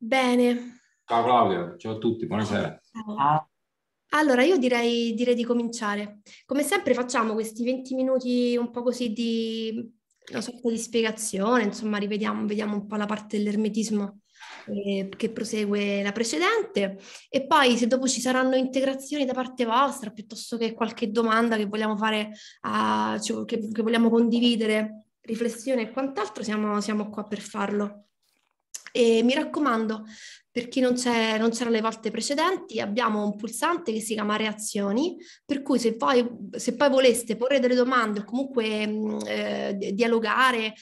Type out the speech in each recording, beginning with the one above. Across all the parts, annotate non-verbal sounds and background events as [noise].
Bene. Ciao Claudia, ciao a tutti, buonasera. Ciao. Allora, io direi, direi, di cominciare. Come sempre facciamo questi 20 minuti un po' così di una sorta di spiegazione, insomma, rivediamo vediamo un po' la parte dell'ermetismo eh, che prosegue la precedente e poi se dopo ci saranno integrazioni da parte vostra, piuttosto che qualche domanda che vogliamo fare, a, cioè, che, che, vogliamo condividere, riflessione e quant'altro, siamo, siamo qua per farlo. E mi raccomando, per chi non, non, c'era le volte precedenti, abbiamo un pulsante che si chiama reazioni, per cui se poi, se poi voleste porre delle domande o comunque mm, eh, dialogare,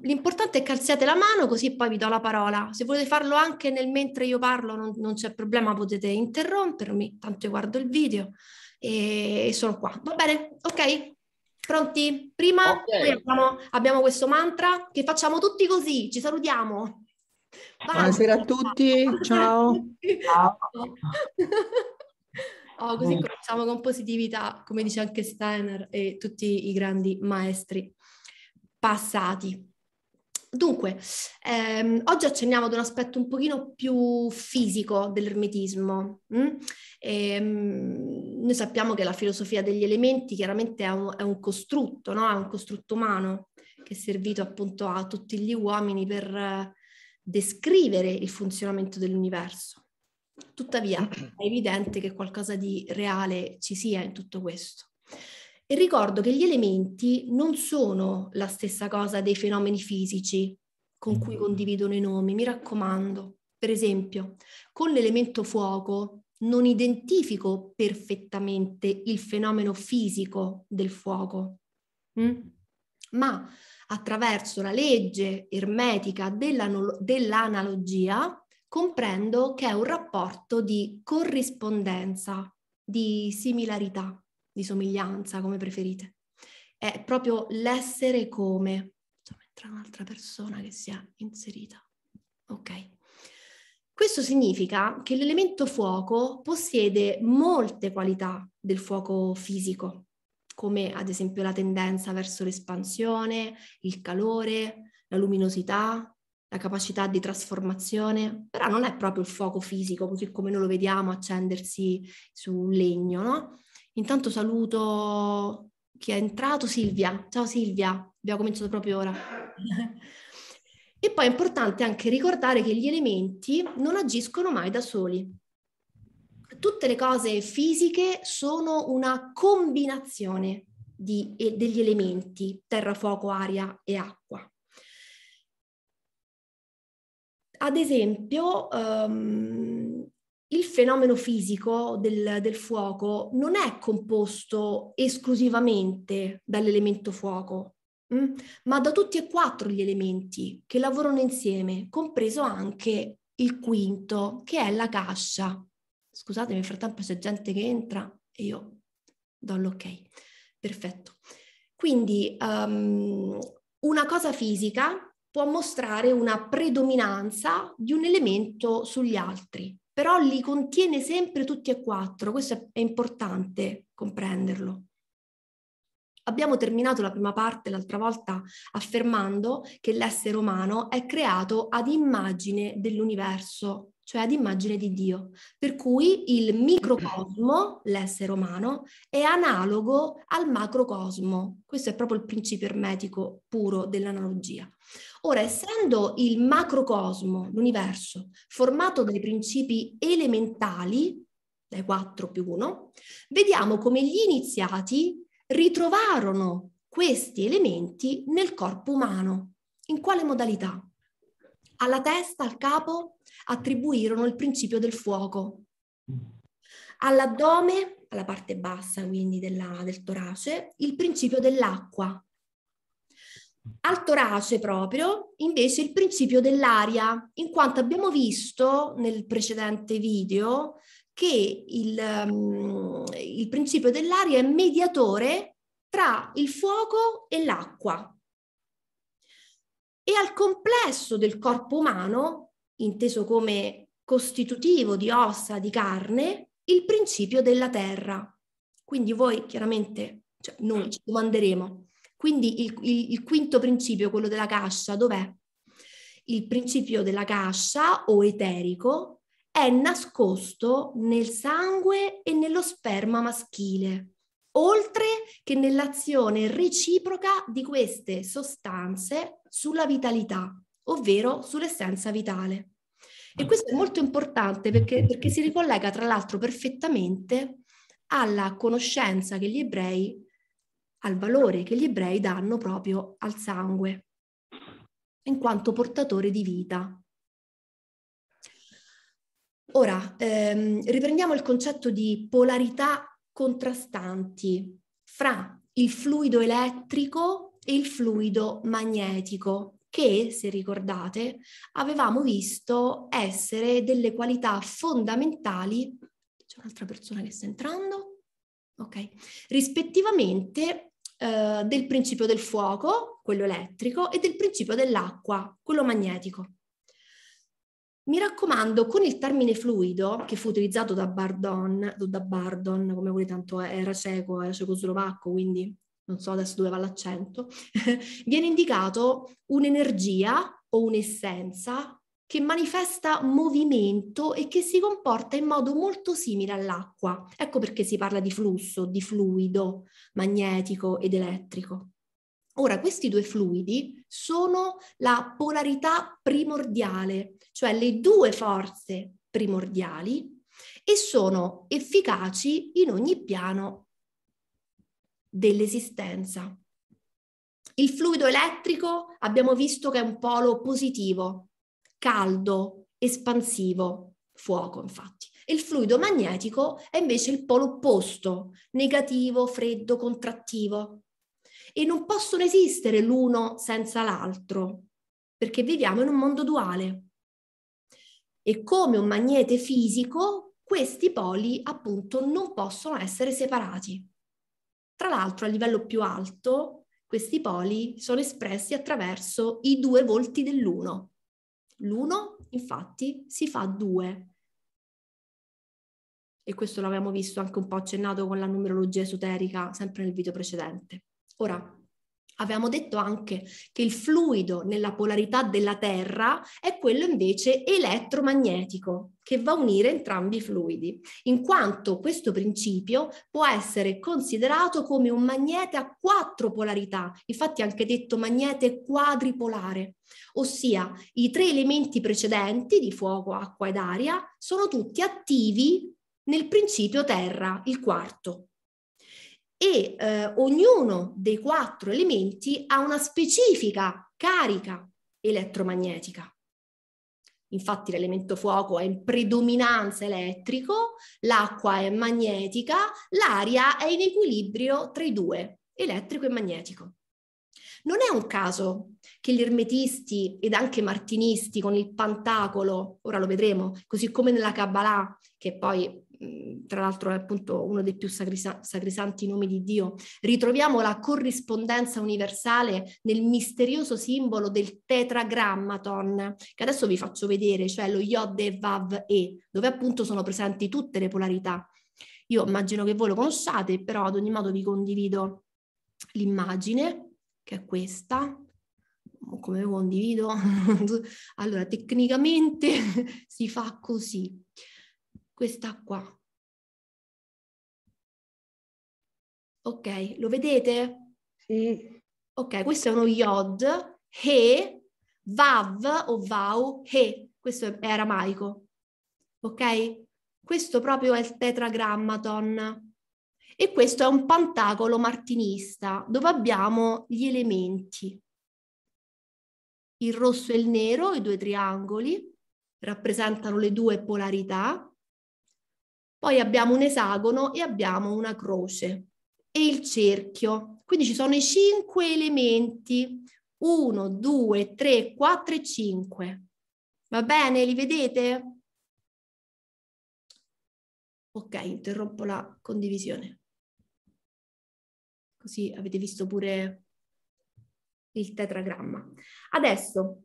l'importante è che alziate la mano così poi vi do la parola. Se volete farlo anche nel mentre io parlo non, non c'è problema, potete interrompermi, tanto io guardo il video e, e sono qua. Va bene? Ok? Pronti? Prima okay. abbiamo, abbiamo questo mantra che facciamo tutti così, ci salutiamo. Buonasera a tutti, ciao. ciao. Oh, così cominciamo con positività, come dice anche Steiner e tutti i grandi maestri passati. Dunque, ehm, oggi accenniamo ad un aspetto un pochino più fisico dell'ermetismo. Mm? E, ehm, mh, noi sappiamo che la filosofia degli elementi chiaramente è un, è un costrutto, no? è un costrutto umano che è servito appunto a tutti gli uomini per descrivere il funzionamento dell'universo. Tuttavia è evidente che qualcosa di reale ci sia in tutto questo. E ricordo che gli elementi non sono la stessa cosa dei fenomeni fisici con cui condividono i nomi, mi raccomando. Per esempio, con l'elemento fuoco non identifico perfettamente il fenomeno fisico del fuoco, mm? ma attraverso la legge ermetica dell'analogia, comprendo che è un rapporto di corrispondenza, di similarità, di somiglianza, come preferite. È proprio l'essere come. Entra un'altra persona che si è inserita. Ok. Questo significa che l'elemento fuoco possiede molte qualità del fuoco fisico, come ad esempio la tendenza verso l'espansione, il calore, la luminosità, la capacità di trasformazione, però non è proprio il fuoco fisico, così come noi lo vediamo accendersi su un legno, no? Intanto saluto chi è entrato, Silvia. Ciao Silvia, abbiamo cominciato proprio ora. [laughs] e poi è importante anche ricordare che gli elementi non agiscono mai da soli, tutte le cose fisiche sono una combinazione di, degli elementi terra, fuoco, aria e acqua. Ad esempio, um, il fenomeno fisico del, del fuoco non è composto esclusivamente dall'elemento fuoco, Mm? ma da tutti e quattro gli elementi che lavorano insieme, compreso anche il quinto, che è la cascia. Scusate, nel frattempo c'è gente che entra e io do l'ok. Perfetto. Quindi um, una cosa fisica può mostrare una predominanza di un elemento sugli altri, però li contiene sempre tutti e quattro. Questo è importante comprenderlo. Abbiamo terminato la prima parte l'altra volta affermando che l'essere umano è creato ad immagine dell'universo cioè ad immagine di Dio, per cui il microcosmo, l'essere umano, è analogo al macrocosmo. Questo è proprio il principio ermetico puro dell'analogia. Ora, essendo il macrocosmo, l'universo, formato dai principi elementali, dai 4 più 1, vediamo come gli iniziati ritrovarono questi elementi nel corpo umano. In quale modalità? alla testa, al capo, attribuirono il principio del fuoco. All'addome, alla parte bassa quindi della, del torace, il principio dell'acqua. Al torace proprio, invece, il principio dell'aria, in quanto abbiamo visto nel precedente video che il, um, il principio dell'aria è mediatore tra il fuoco e l'acqua e al complesso del corpo umano, inteso come costitutivo di ossa, di carne, il principio della terra. Quindi voi chiaramente, cioè noi ci domanderemo, quindi il, il, il quinto principio, quello della cascia, dov'è? Il principio della cascia o eterico è nascosto nel sangue e nello sperma maschile oltre che nell'azione reciproca di queste sostanze sulla vitalità, ovvero sull'essenza vitale. E questo è molto importante perché, perché si ricollega tra l'altro perfettamente alla conoscenza che gli ebrei, al valore che gli ebrei danno proprio al sangue, in quanto portatore di vita. Ora, ehm, riprendiamo il concetto di polarità contrastanti fra il fluido elettrico e il fluido magnetico che, se ricordate, avevamo visto essere delle qualità fondamentali. C'è un'altra persona che sta entrando? Ok. Rispettivamente eh, del principio del fuoco, quello elettrico, e del principio dell'acqua, quello magnetico. Mi raccomando, con il termine fluido che fu utilizzato da Bardon, da Bardon come voi tanto eh, era cieco, era slovacco, quindi non so adesso dove va l'accento, [laughs] viene indicato un'energia o un'essenza che manifesta movimento e che si comporta in modo molto simile all'acqua. Ecco perché si parla di flusso, di fluido magnetico ed elettrico. Ora, questi due fluidi sono la polarità primordiale, cioè le due forze primordiali e sono efficaci in ogni piano dell'esistenza. Il fluido elettrico abbiamo visto che è un polo positivo, caldo, espansivo, fuoco infatti. E il fluido magnetico è invece il polo opposto, negativo, freddo, contrattivo e non possono esistere l'uno senza l'altro, perché viviamo in un mondo duale. E come un magnete fisico, questi poli appunto non possono essere separati. Tra l'altro a livello più alto, questi poli sono espressi attraverso i due volti dell'uno. L'uno infatti si fa due, e questo l'avevamo visto anche un po' accennato con la numerologia esoterica sempre nel video precedente. Ora, abbiamo detto anche che il fluido nella polarità della Terra è quello invece elettromagnetico che va a unire entrambi i fluidi, in quanto questo principio può essere considerato come un magnete a quattro polarità, infatti anche detto magnete quadripolare, ossia i tre elementi precedenti di fuoco, acqua ed aria sono tutti attivi nel principio Terra, il quarto, e eh, ognuno dei quattro elementi ha una specifica carica elettromagnetica. Infatti l'elemento fuoco è in predominanza elettrico, l'acqua è magnetica, l'aria è in equilibrio tra i due, elettrico e magnetico. Non è un caso che gli ermetisti ed anche martinisti con il Pantacolo, ora lo vedremo, così come nella Kabbalah, che poi tra l'altro è appunto uno dei più sacrisa- sacrisanti nomi di Dio, ritroviamo la corrispondenza universale nel misterioso simbolo del tetragrammaton, che adesso vi faccio vedere, cioè lo Yod e Vav E, dove appunto sono presenti tutte le polarità. Io immagino che voi lo conosciate, però ad ogni modo vi condivido l'immagine, che è questa, come condivido. [laughs] allora, tecnicamente [laughs] si fa così questa qua. Ok, lo vedete? Sì. Ok, questo è uno yod, he, vav o vau, he, questo è aramaico. Ok? Questo proprio è il tetragrammaton. E questo è un pantacolo martinista, dove abbiamo gli elementi. Il rosso e il nero, i due triangoli, rappresentano le due polarità, poi abbiamo un esagono e abbiamo una croce e il cerchio. Quindi ci sono i cinque elementi. 1, 2, 3, 4 e 5. Va bene? Li vedete? Ok, interrompo la condivisione. Così avete visto pure il tetragramma. Adesso,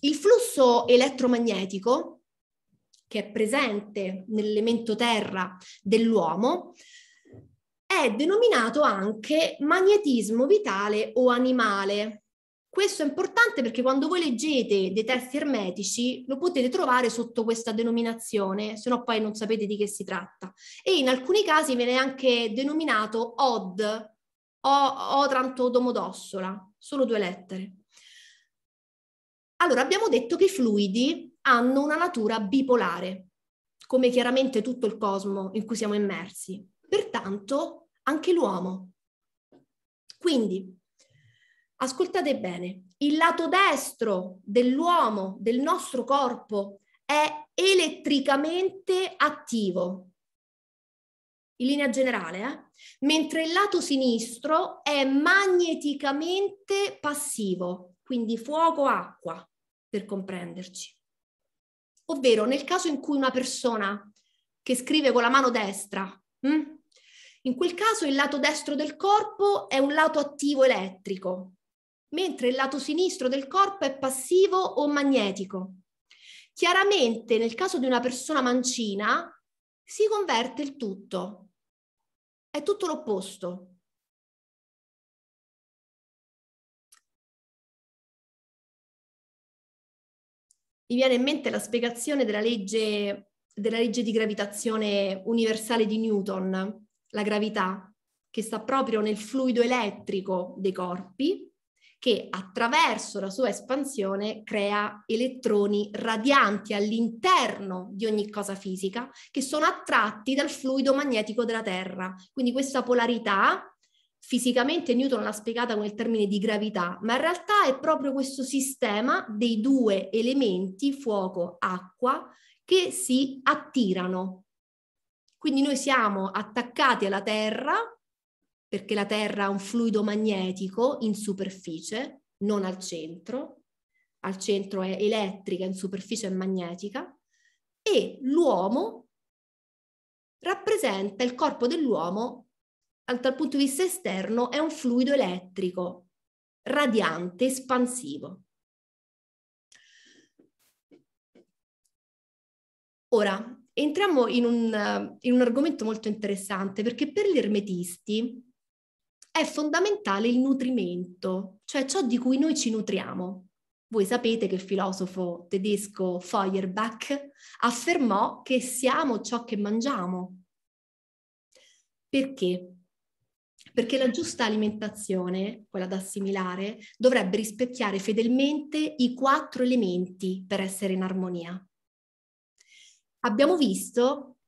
il flusso elettromagnetico che è presente nell'elemento terra dell'uomo, è denominato anche magnetismo vitale o animale. Questo è importante perché quando voi leggete dei testi ermetici lo potete trovare sotto questa denominazione, se no poi non sapete di che si tratta. E in alcuni casi viene anche denominato od o otranto domodossola, solo due lettere. Allora abbiamo detto che i fluidi hanno una natura bipolare, come chiaramente tutto il cosmo in cui siamo immersi. Pertanto anche l'uomo. Quindi, ascoltate bene, il lato destro dell'uomo, del nostro corpo, è elettricamente attivo, in linea generale, eh? mentre il lato sinistro è magneticamente passivo, quindi fuoco-acqua, per comprenderci. Ovvero nel caso in cui una persona che scrive con la mano destra, mm? in quel caso il lato destro del corpo è un lato attivo elettrico, mentre il lato sinistro del corpo è passivo o magnetico. Chiaramente nel caso di una persona mancina si converte il tutto. È tutto l'opposto. mi viene in mente la spiegazione della legge, della legge di gravitazione universale di Newton, la gravità, che sta proprio nel fluido elettrico dei corpi, che attraverso la sua espansione crea elettroni radianti all'interno di ogni cosa fisica che sono attratti dal fluido magnetico della Terra. Quindi questa polarità fisicamente Newton l'ha spiegata con il termine di gravità, ma in realtà è proprio questo sistema dei due elementi, fuoco, acqua, che si attirano. Quindi noi siamo attaccati alla Terra, perché la Terra ha un fluido magnetico in superficie, non al centro, al centro è elettrica, in superficie è magnetica, e l'uomo rappresenta, il corpo dell'uomo dal punto di vista esterno è un fluido elettrico, radiante, espansivo. Ora, entriamo in un, in un argomento molto interessante perché per gli ermetisti è fondamentale il nutrimento, cioè ciò di cui noi ci nutriamo. Voi sapete che il filosofo tedesco Feuerbach affermò che siamo ciò che mangiamo. Perché? perché la giusta alimentazione, quella da assimilare, dovrebbe rispecchiare fedelmente i quattro elementi per essere in armonia. Abbiamo visto,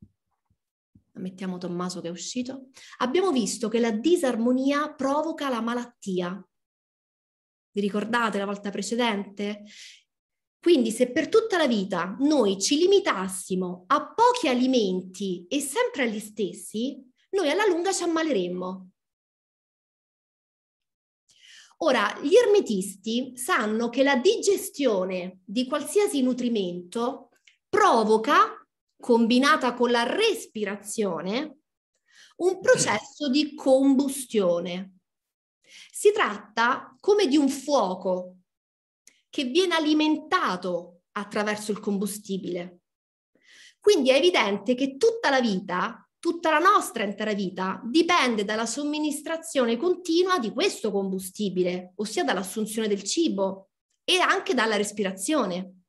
mettiamo Tommaso che è uscito, abbiamo visto che la disarmonia provoca la malattia. Vi ricordate la volta precedente? Quindi se per tutta la vita noi ci limitassimo a pochi alimenti e sempre agli stessi, noi alla lunga ci ammaleremmo. Ora, gli ermetisti sanno che la digestione di qualsiasi nutrimento provoca, combinata con la respirazione, un processo di combustione. Si tratta come di un fuoco che viene alimentato attraverso il combustibile. Quindi è evidente che tutta la vita tutta la nostra intera vita dipende dalla somministrazione continua di questo combustibile, ossia dall'assunzione del cibo e anche dalla respirazione.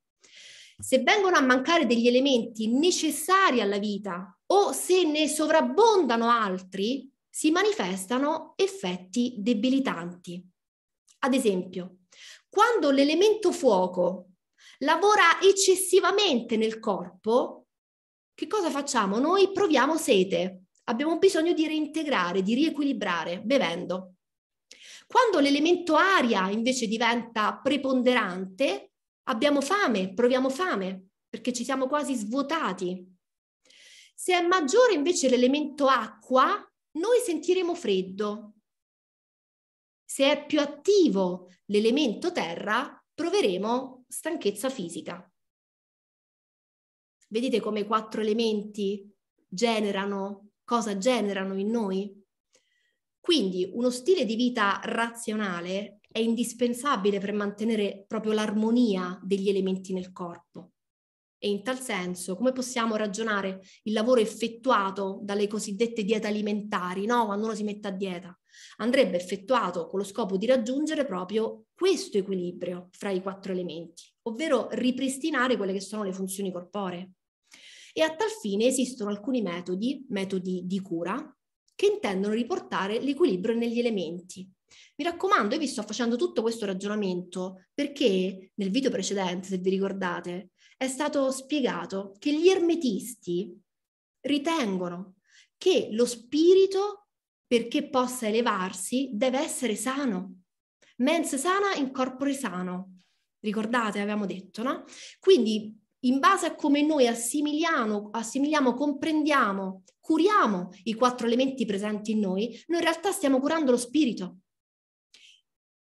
Se vengono a mancare degli elementi necessari alla vita o se ne sovrabbondano altri, si manifestano effetti debilitanti. Ad esempio, quando l'elemento fuoco lavora eccessivamente nel corpo, che cosa facciamo? Noi proviamo sete, abbiamo bisogno di reintegrare, di riequilibrare bevendo. Quando l'elemento aria invece diventa preponderante, abbiamo fame, proviamo fame, perché ci siamo quasi svuotati. Se è maggiore invece l'elemento acqua, noi sentiremo freddo. Se è più attivo l'elemento terra, proveremo stanchezza fisica. Vedete come i quattro elementi generano, cosa generano in noi? Quindi uno stile di vita razionale è indispensabile per mantenere proprio l'armonia degli elementi nel corpo. E in tal senso, come possiamo ragionare il lavoro effettuato dalle cosiddette diete alimentari, no? quando uno si mette a dieta? Andrebbe effettuato con lo scopo di raggiungere proprio questo equilibrio fra i quattro elementi, ovvero ripristinare quelle che sono le funzioni corporee e a tal fine esistono alcuni metodi, metodi di cura, che intendono riportare l'equilibrio negli elementi. Mi raccomando, io vi sto facendo tutto questo ragionamento perché nel video precedente, se vi ricordate, è stato spiegato che gli ermetisti ritengono che lo spirito, perché possa elevarsi, deve essere sano. Mens sana in corpore sano. Ricordate, avevamo detto, no? Quindi in base a come noi assimiliamo, assimiliamo, comprendiamo, curiamo i quattro elementi presenti in noi, noi in realtà stiamo curando lo spirito.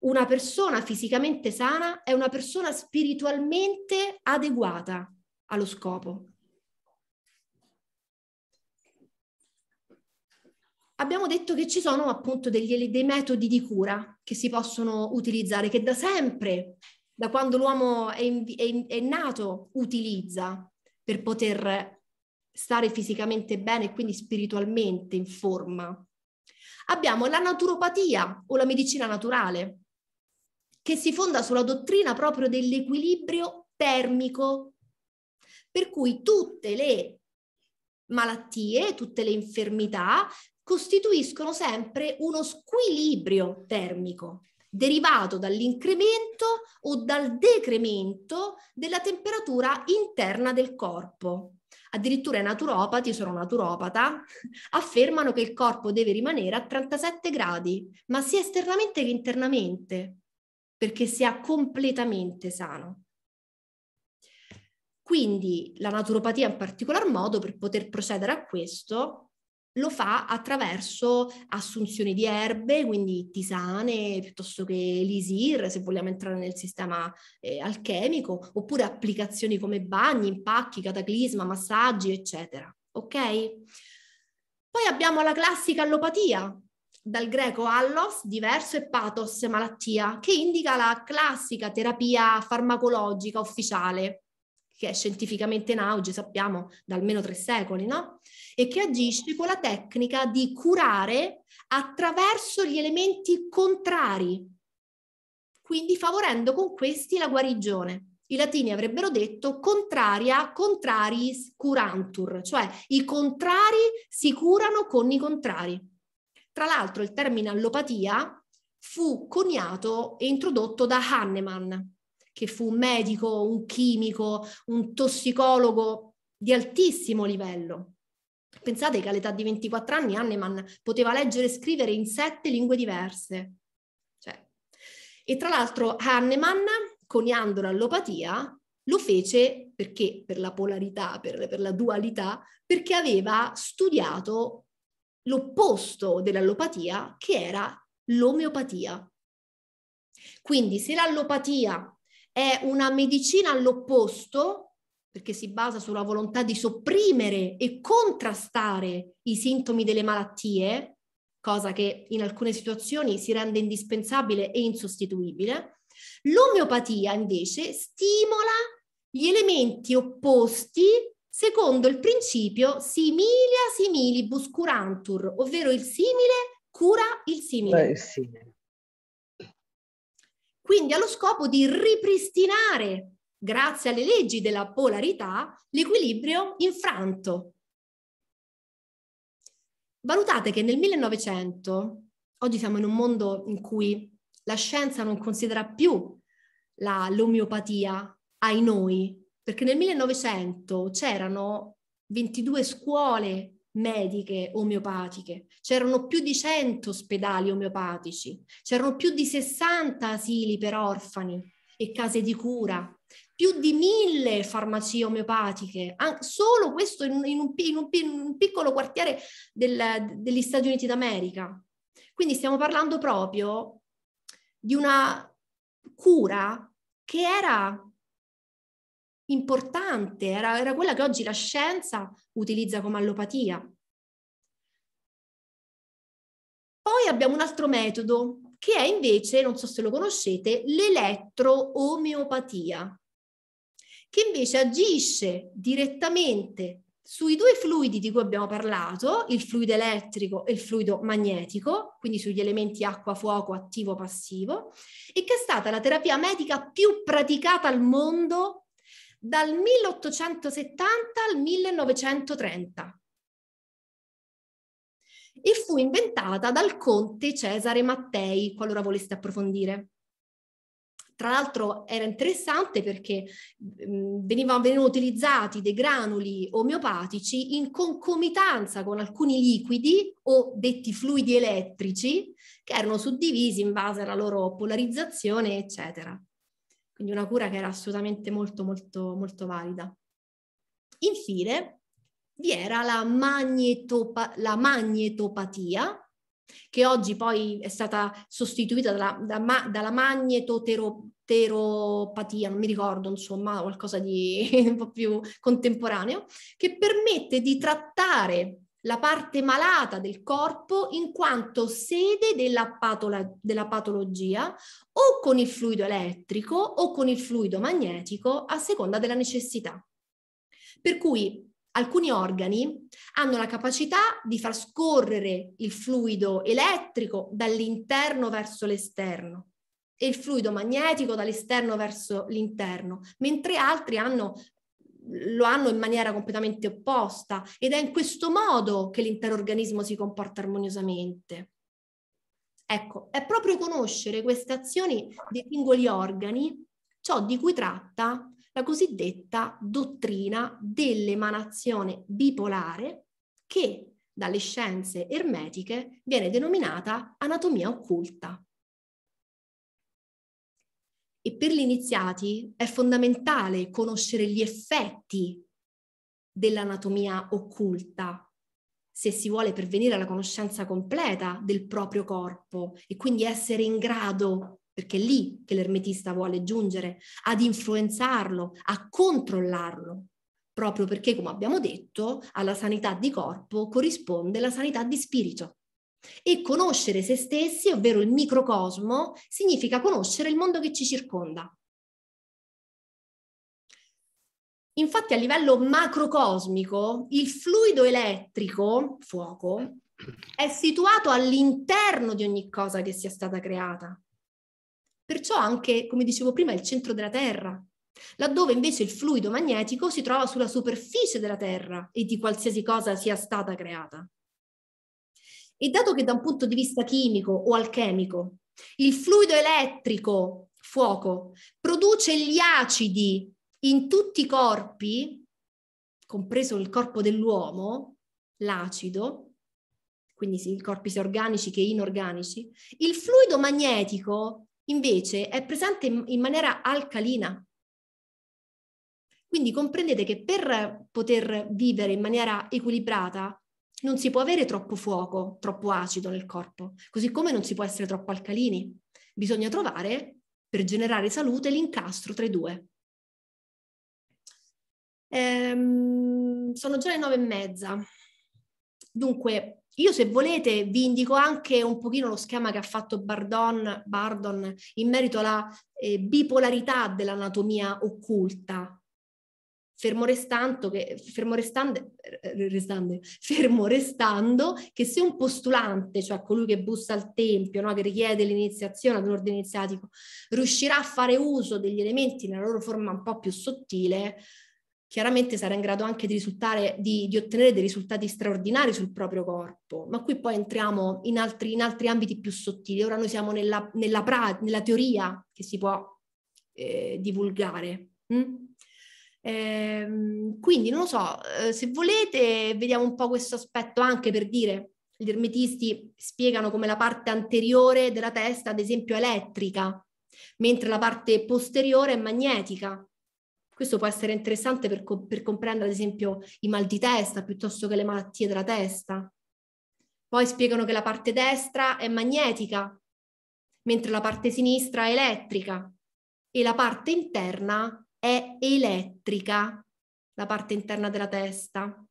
Una persona fisicamente sana è una persona spiritualmente adeguata allo scopo. Abbiamo detto che ci sono appunto degli, dei metodi di cura che si possono utilizzare, che da sempre da quando l'uomo è, è, è nato utilizza per poter stare fisicamente bene e quindi spiritualmente in forma. Abbiamo la naturopatia o la medicina naturale, che si fonda sulla dottrina proprio dell'equilibrio termico, per cui tutte le malattie, tutte le infermità costituiscono sempre uno squilibrio termico derivato dall'incremento o dal decremento della temperatura interna del corpo. Addirittura i naturopati, sono naturopata, [laughs] affermano che il corpo deve rimanere a 37 gradi, ma sia esternamente che internamente, perché sia completamente sano. Quindi la naturopatia in particolar modo per poter procedere a questo lo fa attraverso assunzioni di erbe, quindi tisane piuttosto che lisir, se vogliamo entrare nel sistema eh, alchemico, oppure applicazioni come bagni, impacchi, cataclisma, massaggi, eccetera. Ok? Poi abbiamo la classica allopatia, dal greco allos, diverso, e pathos, malattia, che indica la classica terapia farmacologica ufficiale che è scientificamente in auge, sappiamo, da almeno tre secoli, no? E che agisce con la tecnica di curare attraverso gli elementi contrari, quindi favorendo con questi la guarigione. I latini avrebbero detto contraria, contraris curantur, cioè i contrari si curano con i contrari. Tra l'altro il termine allopatia fu coniato e introdotto da Hahnemann, che fu un medico, un chimico, un tossicologo di altissimo livello. Pensate che all'età di 24 anni Hanneman poteva leggere e scrivere in sette lingue diverse. Cioè. E tra l'altro Hanneman, coniando l'allopatia, lo fece perché, per la polarità, per, per la dualità, perché aveva studiato l'opposto dell'allopatia, che era l'omeopatia. Quindi se l'allopatia è una medicina all'opposto, perché si basa sulla volontà di sopprimere e contrastare i sintomi delle malattie, cosa che in alcune situazioni si rende indispensabile e insostituibile. L'omeopatia invece stimola gli elementi opposti secondo il principio similia similibus curantur, ovvero il simile cura il simile. Beh, sì quindi allo scopo di ripristinare, grazie alle leggi della polarità, l'equilibrio infranto. Valutate che nel 1900, oggi siamo in un mondo in cui la scienza non considera più la, l'omeopatia ai noi, perché nel 1900 c'erano 22 scuole mediche omeopatiche, c'erano più di 100 ospedali omeopatici, c'erano più di 60 asili per orfani e case di cura, più di mille farmacie omeopatiche, solo questo in un, in un, in un, in un piccolo quartiere del, degli Stati Uniti d'America. Quindi stiamo parlando proprio di una cura che era importante, era, era quella che oggi la scienza utilizza come allopatia. Poi abbiamo un altro metodo che è invece, non so se lo conoscete, l'elettroomeopatia, che invece agisce direttamente sui due fluidi di cui abbiamo parlato, il fluido elettrico e il fluido magnetico, quindi sugli elementi acqua, fuoco, attivo, passivo, e che è stata la terapia medica più praticata al mondo dal 1870 al 1930 e fu inventata dal conte Cesare Mattei, qualora voleste approfondire. Tra l'altro era interessante perché mm, venivano, venivano, utilizzati dei granuli omeopatici in concomitanza con alcuni liquidi o detti fluidi elettrici che erano suddivisi in base alla loro polarizzazione, eccetera. Quindi una cura che era assolutamente molto, molto, molto valida. Infine, vi era la, magnetopa- la magnetopatia, che oggi poi è stata sostituita dalla, da, dalla magnetoteropatia, non mi ricordo, insomma, qualcosa di [laughs] un po' più contemporaneo, che permette di trattare la parte malata del corpo in quanto sede della, patolo- della patologia o con il fluido elettrico o con il fluido magnetico a seconda della necessità. Per cui alcuni organi hanno la capacità di far scorrere il fluido elettrico dall'interno verso l'esterno e il fluido magnetico dall'esterno verso l'interno, mentre altri hanno lo hanno in maniera completamente opposta ed è in questo modo che l'intero organismo si comporta armoniosamente. Ecco, è proprio conoscere queste azioni dei singoli organi ciò di cui tratta la cosiddetta dottrina dell'emanazione bipolare che dalle scienze ermetiche viene denominata anatomia occulta. E per gli iniziati è fondamentale conoscere gli effetti dell'anatomia occulta, se si vuole pervenire alla conoscenza completa del proprio corpo e quindi essere in grado, perché è lì che l'ermetista vuole giungere, ad influenzarlo, a controllarlo, proprio perché, come abbiamo detto, alla sanità di corpo corrisponde la sanità di spirito. E conoscere se stessi, ovvero il microcosmo, significa conoscere il mondo che ci circonda. Infatti a livello macrocosmico il fluido elettrico, fuoco, è situato all'interno di ogni cosa che sia stata creata. Perciò anche, come dicevo prima, è il centro della Terra, laddove invece il fluido magnetico si trova sulla superficie della Terra e di qualsiasi cosa sia stata creata. E dato che da un punto di vista chimico o alchemico, il fluido elettrico, fuoco, produce gli acidi in tutti i corpi, compreso il corpo dell'uomo, l'acido, quindi i corpi sia organici che inorganici, il fluido magnetico invece è presente in maniera alcalina. Quindi comprendete che per poter vivere in maniera equilibrata non si può avere troppo fuoco, troppo acido nel corpo, così come non si può essere troppo alcalini. Bisogna trovare, per generare salute, l'incastro tra i due. Ehm, sono già le nove e mezza. Dunque, io se volete vi indico anche un pochino lo schema che ha fatto Bardon, Bardon in merito alla eh, bipolarità dell'anatomia occulta, Fermo, che, fermo, restante, eh, eh, restante, fermo restando che se un postulante, cioè colui che bussa al tempio, no, che richiede l'iniziazione ad un ordine iniziatico, riuscirà a fare uso degli elementi nella loro forma un po' più sottile, chiaramente sarà in grado anche di, di, di ottenere dei risultati straordinari sul proprio corpo. Ma qui poi entriamo in altri, in altri ambiti più sottili. Ora noi siamo nella, nella, pra, nella teoria che si può eh, divulgare. Hm? Ehm, quindi non lo so, eh, se volete vediamo un po' questo aspetto anche per dire, gli ermetisti spiegano come la parte anteriore della testa, ad esempio, è elettrica, mentre la parte posteriore è magnetica. Questo può essere interessante per, co- per comprendere, ad esempio, i mal di testa piuttosto che le malattie della testa. Poi spiegano che la parte destra è magnetica, mentre la parte sinistra è elettrica e la parte interna è elettrica, la parte interna della testa.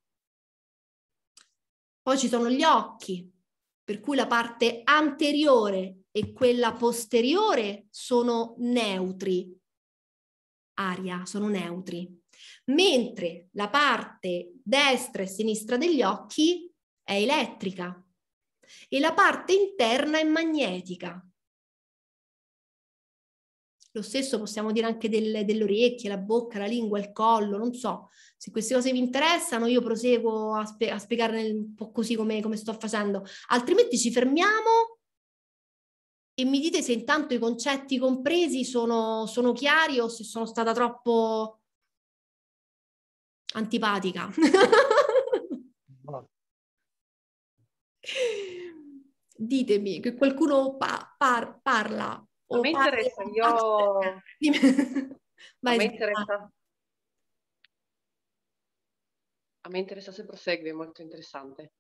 Poi ci sono gli occhi, per cui la parte anteriore e quella posteriore sono neutri, aria, sono neutri, mentre la parte destra e sinistra degli occhi è elettrica e la parte interna è magnetica. Lo stesso possiamo dire anche del, delle orecchie, la bocca, la lingua, il collo, non so. Se queste cose vi interessano io proseguo a, spe- a spiegarne un po' così come, come sto facendo. Altrimenti ci fermiamo e mi dite se intanto i concetti compresi sono, sono chiari o se sono stata troppo antipatica. [laughs] Ditemi che qualcuno pa- par- parla. [laughs] A me interessa, io... a, me interessa... a me interessa se prosegue, è molto interessante.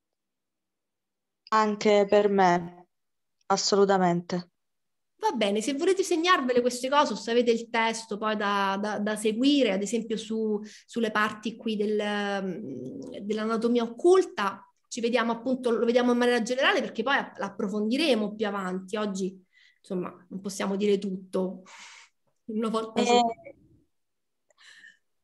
Anche per me, assolutamente. Va bene, se volete segnarvele queste cose o se avete il testo poi da, da, da seguire, ad esempio su, sulle parti qui del, mm, dell'anatomia occulta, ci vediamo appunto, lo vediamo in maniera generale perché poi l'approfondiremo più avanti. Oggi insomma, non possiamo dire tutto. Una volta eh, solo.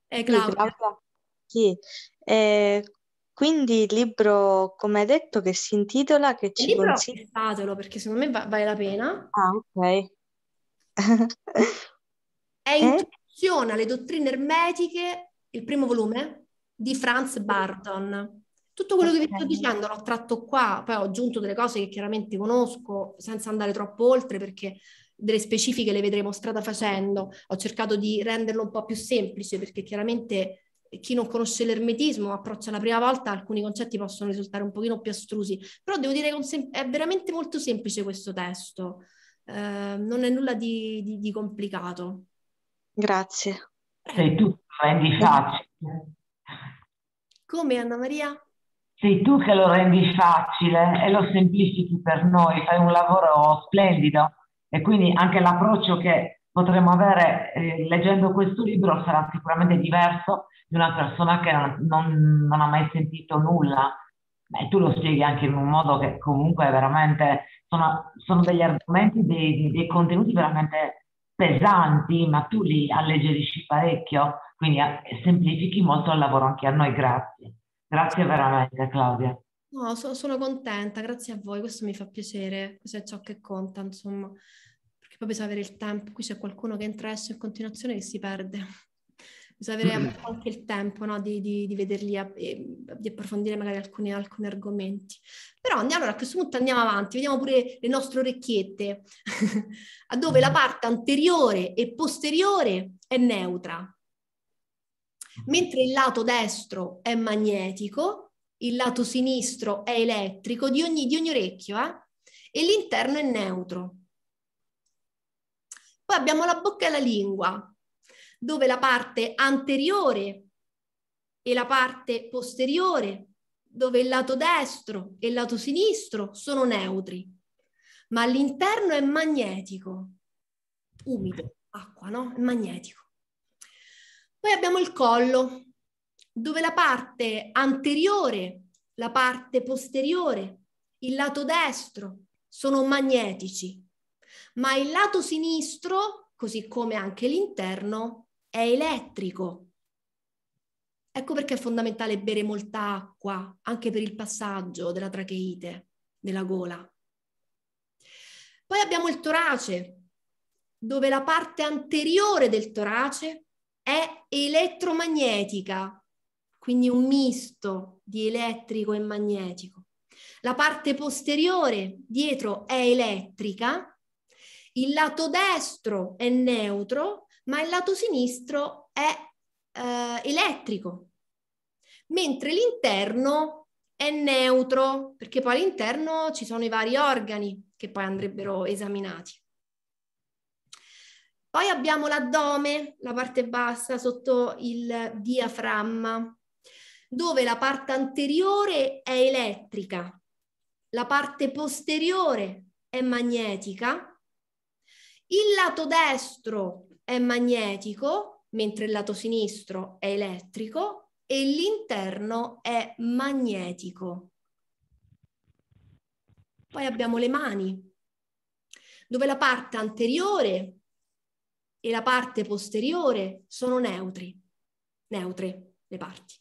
Eh, Claudia. Sì, Claudia. Sì. Eh, quindi il libro, come hai detto, che si intitola, che ci consiglia... Fatelo, perché secondo me va- vale la pena. Ah, ok. [laughs] è eh? Introduzione alle dottrine ermetiche, il primo volume, di Franz Barton. Tutto quello che vi sto dicendo l'ho tratto qua, poi ho aggiunto delle cose che chiaramente conosco senza andare troppo oltre perché delle specifiche le vedremo strada facendo. Ho cercato di renderlo un po' più semplice perché chiaramente chi non conosce l'ermetismo approccia la prima volta, alcuni concetti possono risultare un pochino più astrusi, però devo dire che è veramente molto semplice questo testo, eh, non è nulla di, di, di complicato. Grazie. Sei tu, rendi facile. Come Anna Maria? sei tu che lo rendi facile e lo semplifichi per noi, fai un lavoro splendido e quindi anche l'approccio che potremo avere eh, leggendo questo libro sarà sicuramente diverso di una persona che non, non, ha mai sentito nulla. Beh, tu lo spieghi anche in un modo che comunque è veramente sono, sono degli argomenti, dei, dei contenuti veramente pesanti, ma tu li alleggerisci parecchio, quindi eh, semplifichi molto il lavoro anche a noi, grazie. Grazie veramente Claudia. No, so, sono contenta, grazie a voi, questo mi fa piacere, questo è ciò che conta, insomma, perché poi bisogna avere il tempo, qui c'è qualcuno che entra e esce in continuazione e si perde. Bisogna avere anche il tempo no, di, di, di, vederli, a, di approfondire magari alcuni, alcuni argomenti. Però andiamo, allora, a questo punto andiamo avanti, vediamo pure le nostre orecchiette, [laughs] dove la mm-hmm. parte anteriore e posteriore è neutra mentre il lato destro è magnetico, il lato sinistro è elettrico, di ogni, di ogni orecchio, eh? e l'interno è neutro. Poi abbiamo la bocca e la lingua, dove la parte anteriore e la parte posteriore, dove il lato destro e il lato sinistro sono neutri, ma l'interno è magnetico, umido, acqua, no? È magnetico. Poi abbiamo il collo, dove la parte anteriore, la parte posteriore, il lato destro sono magnetici, ma il lato sinistro, così come anche l'interno, è elettrico. Ecco perché è fondamentale bere molta acqua anche per il passaggio della tracheite, della gola. Poi abbiamo il torace, dove la parte anteriore del torace è elettromagnetica, quindi un misto di elettrico e magnetico. La parte posteriore dietro è elettrica, il lato destro è neutro, ma il lato sinistro è eh, elettrico, mentre l'interno è neutro, perché poi all'interno ci sono i vari organi che poi andrebbero esaminati. Poi abbiamo l'addome, la parte bassa sotto il diaframma, dove la parte anteriore è elettrica, la parte posteriore è magnetica, il lato destro è magnetico, mentre il lato sinistro è elettrico e l'interno è magnetico. Poi abbiamo le mani, dove la parte anteriore e la parte posteriore sono neutri, neutre le parti.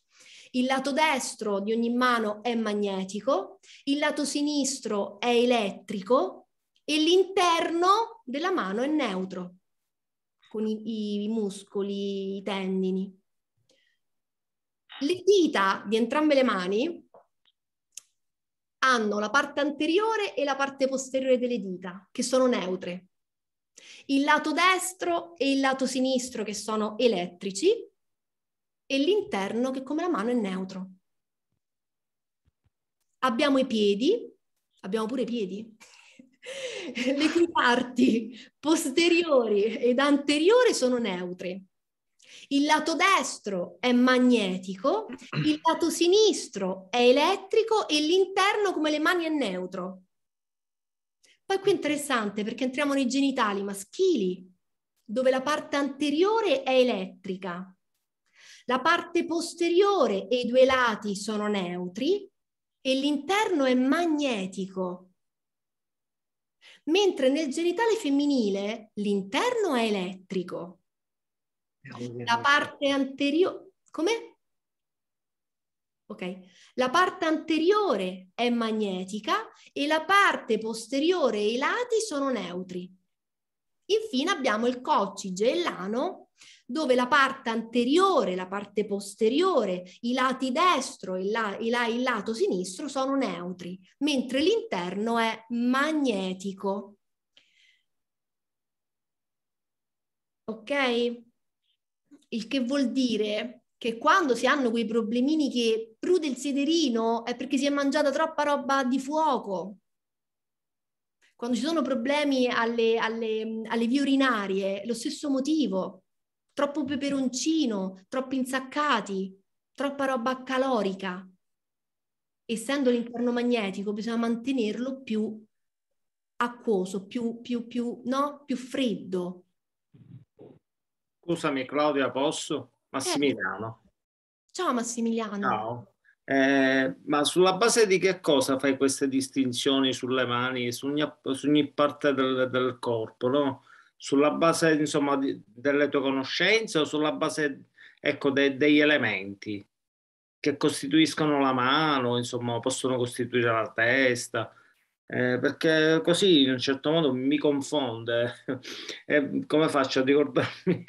Il lato destro di ogni mano è magnetico, il lato sinistro è elettrico e l'interno della mano è neutro, con i, i muscoli, i tendini. Le dita di entrambe le mani hanno la parte anteriore e la parte posteriore delle dita, che sono neutre il lato destro e il lato sinistro che sono elettrici e l'interno che come la mano è neutro. Abbiamo i piedi, abbiamo pure i piedi, [laughs] le cui parti posteriori ed anteriore sono neutre. Il lato destro è magnetico, il lato sinistro è elettrico e l'interno come le mani è neutro. Poi qui è interessante perché entriamo nei genitali maschili, dove la parte anteriore è elettrica, la parte posteriore e i due lati sono neutri e l'interno è magnetico. Mentre nel genitale femminile l'interno è elettrico. La parte anteriore... Come? Okay. La parte anteriore è magnetica e la parte posteriore e i lati sono neutri. Infine abbiamo il coccige e l'ano dove la parte anteriore, la parte posteriore, i lati destro e il, la, il, il lato sinistro sono neutri, mentre l'interno è magnetico. Ok? Il che vuol dire che quando si hanno quei problemini che prude il sederino è perché si è mangiata troppa roba di fuoco. Quando ci sono problemi alle, alle, alle vie urinarie, lo stesso motivo. Troppo peperoncino, troppi insaccati, troppa roba calorica. Essendo l'interno magnetico bisogna mantenerlo più acquoso, più, più, più, no? più freddo. Scusami Claudia, posso? Massimiliano. Ciao Massimiliano. Ciao. Eh, ma sulla base di che cosa fai queste distinzioni sulle mani, su ogni, su ogni parte del, del corpo? No? Sulla base insomma, di, delle tue conoscenze o sulla base ecco, de, degli elementi che costituiscono la mano, insomma, possono costituire la testa? Eh, perché così in un certo modo mi confonde. [laughs] eh, come faccio a ricordarmi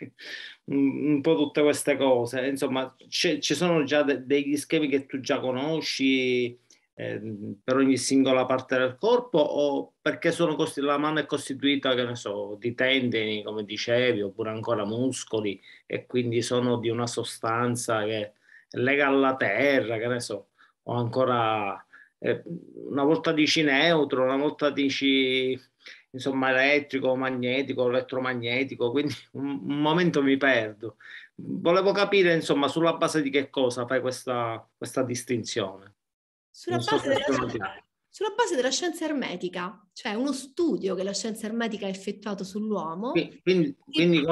un po' tutte queste cose. Insomma, ci sono già de- degli schemi che tu già conosci eh, per ogni singola parte del corpo o perché costi- la mano è costituita, che ne so, di tendini, come dicevi, oppure ancora muscoli e quindi sono di una sostanza che lega alla terra, che ne so, o ancora eh, una volta dici neutro, una volta dici insomma, elettrico, magnetico, elettromagnetico, quindi [laughs] un, un, momento mi perdo. Volevo capire, insomma, sulla base di che cosa fai questa, questa distinzione? Sulla base, so della, sulla base, della, scienza ermetica, cioè uno studio che la scienza ermetica ha effettuato sull'uomo. Quindi, quindi, quindi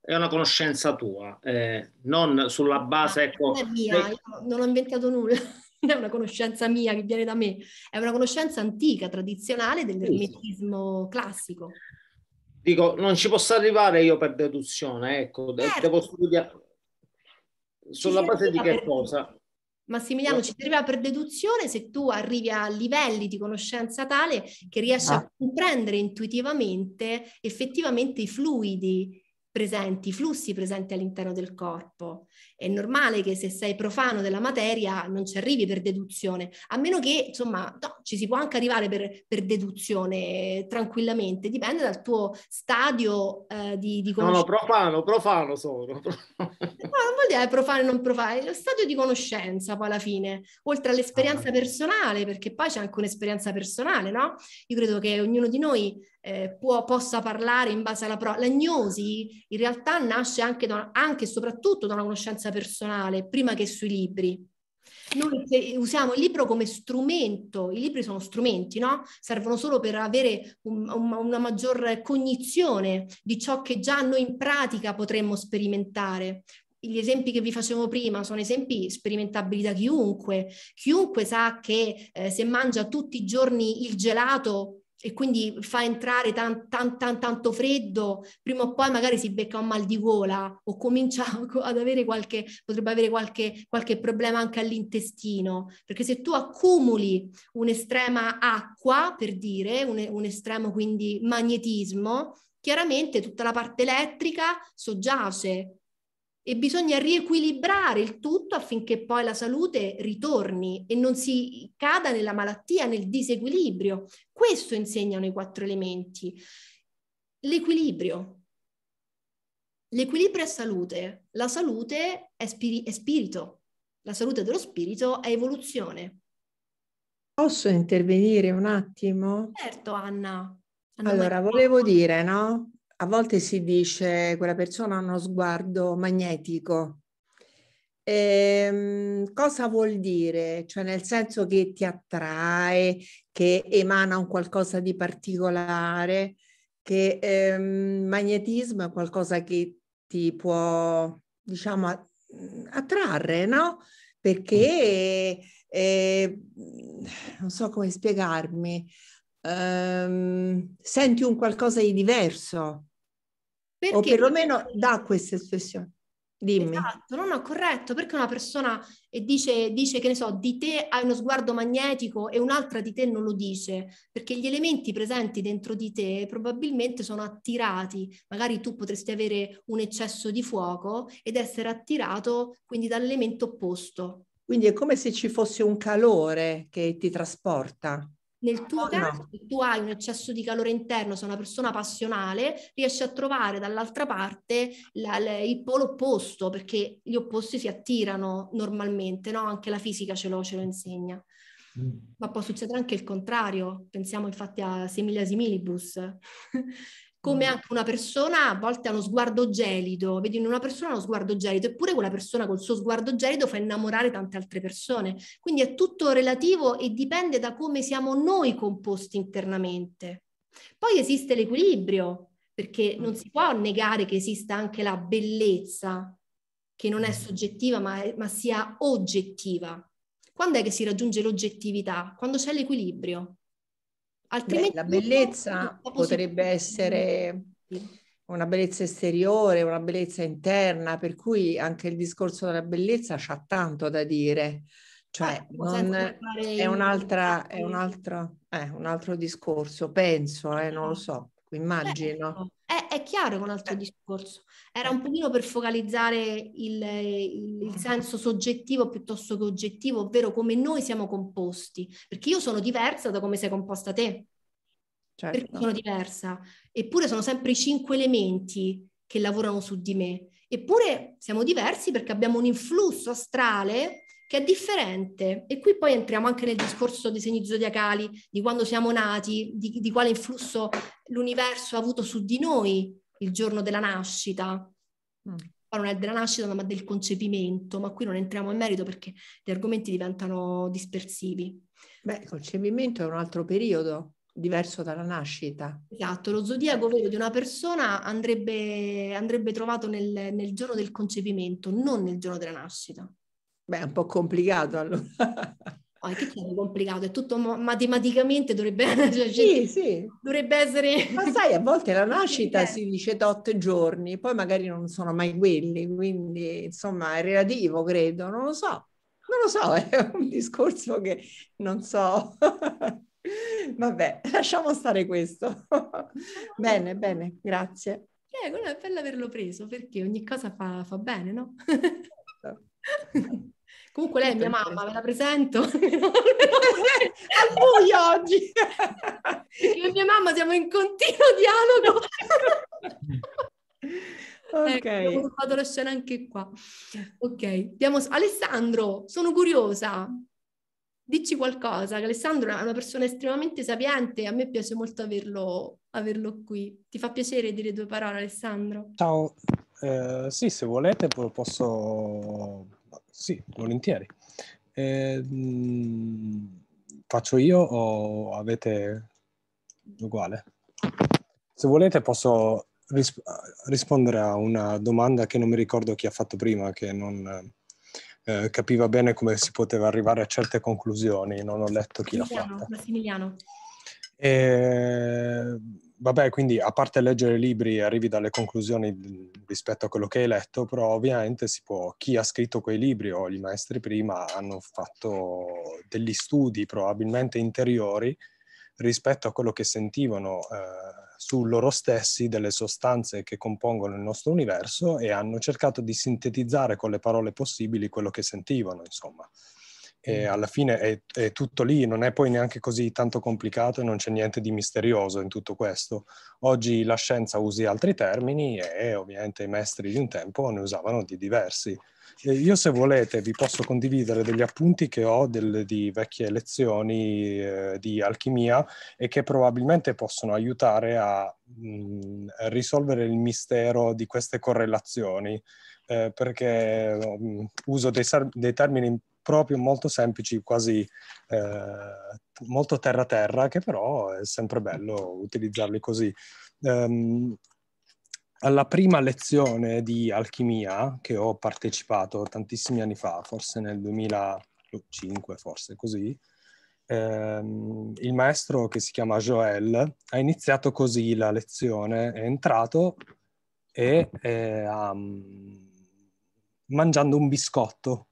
è una conoscenza tua, eh, non sulla ah, base... Ecco, non è mia, le... non ho inventato nulla non [laughs] è una conoscenza mia che viene da me, è una conoscenza antica, tradizionale dell'ermetismo classico. Dico, non ci posso arrivare io per deduzione, ecco, certo. devo studiare. Sulla base di che cosa? Massimiliano, ci arriva per deduzione se tu arrivi a livelli di conoscenza tale che riesci ah. a comprendere intuitivamente effettivamente i fluidi presenti, i flussi presenti all'interno del corpo. È normale che se sei profano della materia non ci arrivi per deduzione, a meno che, insomma, no, ci si può anche arrivare per, per deduzione eh, tranquillamente, dipende dal tuo stadio eh, di, di conoscenza. No, no, profano, profano sono. [laughs] No, non vuol dire profano e non profano, è lo stadio di conoscenza poi alla fine, oltre all'esperienza ah. personale, perché poi c'è anche un'esperienza personale, no? Io credo che ognuno di noi eh, può, possa parlare in base alla prova. L'agnosi in realtà nasce anche, da, anche e soprattutto da una conoscenza crescita personale prima che sui libri. Noi usiamo il libro come strumento, i libri sono strumenti, no? Servono solo per avere un, un, una maggior cognizione di ciò che già noi in pratica potremmo sperimentare. Gli esempi che vi facevo prima sono esempi sperimentabili da chiunque. Chiunque sa che eh, se mangia tutti i giorni il gelato e quindi fa entrare tan, tan, tan, tanto freddo, prima o poi magari si becca un mal di gola o comincia [laughs] ad avere qualche, potrebbe avere qualche, qualche problema anche all'intestino, perché se tu accumuli un'estrema acqua, per dire, un, un estremo quindi magnetismo, chiaramente tutta la parte elettrica soggiace, e bisogna riequilibrare il tutto affinché poi la salute ritorni e non si cada nella malattia, nel disequilibrio. Questo insegnano i quattro elementi. L'equilibrio. L'equilibrio è salute, la salute è, spiri- è spirito, la salute dello spirito è evoluzione. Posso intervenire un attimo? Certo, Anna. Anna allora, volevo dire, no? a volte si dice quella persona ha uno sguardo magnetico. Ehm, cosa vuol dire? Cioè nel senso che ti attrae, che emana un qualcosa di particolare, che ehm, magnetismo è qualcosa che ti può, diciamo, mm, attrarre, no? Perché, eh, non so come spiegarmi, ehm, senti un qualcosa di diverso. Perché o perlomeno dà questa espressione. Dimmi. Esatto, no, no, corretto, perché una persona eh, dice, dice, che ne so, di te hai uno sguardo magnetico e un'altra di te non lo dice, perché gli elementi presenti dentro di te probabilmente sono attirati, magari tu potresti avere un eccesso di fuoco ed essere attirato quindi dall'elemento opposto. Quindi è come se ci fosse un calore che ti trasporta. Nel tuo oh, caso, no. se tu hai un eccesso di calore interno, sei una persona passionale, riesci a trovare dall'altra parte la, la, il polo opposto, perché gli opposti si attirano normalmente, no? anche la fisica ce lo, ce lo insegna. Mm. Ma può succedere anche il contrario, pensiamo infatti a Semilia Similibus, [laughs] come mm. anche una persona a volte ha uno sguardo gelido, vedi una persona ha uno sguardo gelido, eppure quella persona col suo sguardo gelido fa innamorare tante altre persone. Quindi è tutto relativo e dipende da come siamo noi composti internamente. Poi esiste l'equilibrio, perché mm. non si può negare che esista anche la bellezza, che non è mm. soggettiva ma, è, ma sia oggettiva. Quando è che si raggiunge l'oggettività? Quando c'è l'equilibrio. Altrimenti Beh, la bellezza potrebbe essere una bellezza esteriore, una bellezza interna, per cui anche il discorso della bellezza c'ha tanto da dire. Cioè, eh, non, è, un'altra, è un altro, eh, un altro discorso, penso, eh, non lo esatto. so, immagino. Ecco, è, è chiaro che un altro eh. discorso. Era eh. un pochino per focalizzare il, il, il, senso soggettivo piuttosto che oggettivo, ovvero come noi siamo composti, perché io sono diversa da come sei composta te. Certo. Perché sono diversa. Eppure sono sempre i cinque elementi che lavorano su di me. Eppure siamo diversi perché abbiamo un influsso astrale che è differente. E qui poi entriamo anche nel discorso dei segni zodiacali, di quando siamo nati, di, di quale influsso l'universo ha avuto su di noi il giorno della nascita. Mm. non è della nascita, ma del concepimento, ma qui non entriamo in merito perché gli argomenti diventano dispersivi. Beh, il concepimento è un altro periodo diverso dalla nascita. Esatto, lo zodiaco vero di una persona andrebbe, andrebbe trovato nel, nel, giorno del concepimento, non nel giorno della nascita. Beh, è un po' complicato allora. Oh, è complicato, è tutto matematicamente dovrebbe, essere. [laughs] Cioè, sì, cioè, sì. dovrebbe essere... Ma sai, a volte la nascita [laughs] eh. si dice tot giorni, poi magari non sono mai quelli, quindi insomma è relativo, credo, non lo so, non lo so, [laughs] è un discorso che non so. Vabbè, lasciamo stare questo. bene, bene, grazie. Prego, eh, è bello averlo preso perché ogni cosa fa, fa bene, no? Certo. Comunque lei è mia mamma, ve la presento. [laughs] [laughs] Al buio oggi. Io e mia mamma siamo in continuo dialogo. [laughs] Ecco, ok. Eh, ho fatto la scena anche qua. Ok, Diamo... Alessandro, sono curiosa. Dici qualcosa, Alessandro è una persona estremamente sapiente, a me piace molto averlo, averlo qui. Ti fa piacere dire due parole, Alessandro? Ciao, eh, sì, se volete posso sì, volentieri. Eh, faccio io o avete uguale? Se volete posso risp rispondere a una domanda che non mi ricordo chi ha fatto prima, che non eh, capiva bene come si poteva arrivare a certe conclusioni, non ho letto chi l'ha fatto. Massimiliano. Eh, vabbè, quindi a parte leggere libri arrivi dalle conclusioni mm, rispetto a quello che hai letto, però ovviamente si può, chi ha scritto quei libri o gli maestri prima hanno fatto degli studi probabilmente interiori rispetto a quello che sentivano eh, su loro stessi delle sostanze che compongono il nostro universo e hanno cercato di sintetizzare con le parole possibili quello che sentivano, insomma e mm. alla fine è, è, tutto lì, non è poi neanche così tanto complicato e non c'è niente di misterioso in tutto questo. Oggi la scienza usi altri termini e ovviamente i maestri di un tempo ne usavano di diversi. E io se volete vi posso condividere degli appunti che ho del, di vecchie lezioni eh, di alchimia e che probabilmente possono aiutare a, mh, mm, risolvere il mistero di queste correlazioni. Eh, perché mh, mm, uso dei, dei termini proprio molto semplici, quasi eh, molto terra-terra, che però è sempre bello utilizzarli così. Um, alla prima lezione di alchimia che ho partecipato tantissimi anni fa, forse nel 2005, forse così, ehm, il maestro che si chiama Joel ha iniziato così la lezione, è entrato e eh, um, mangiando un biscotto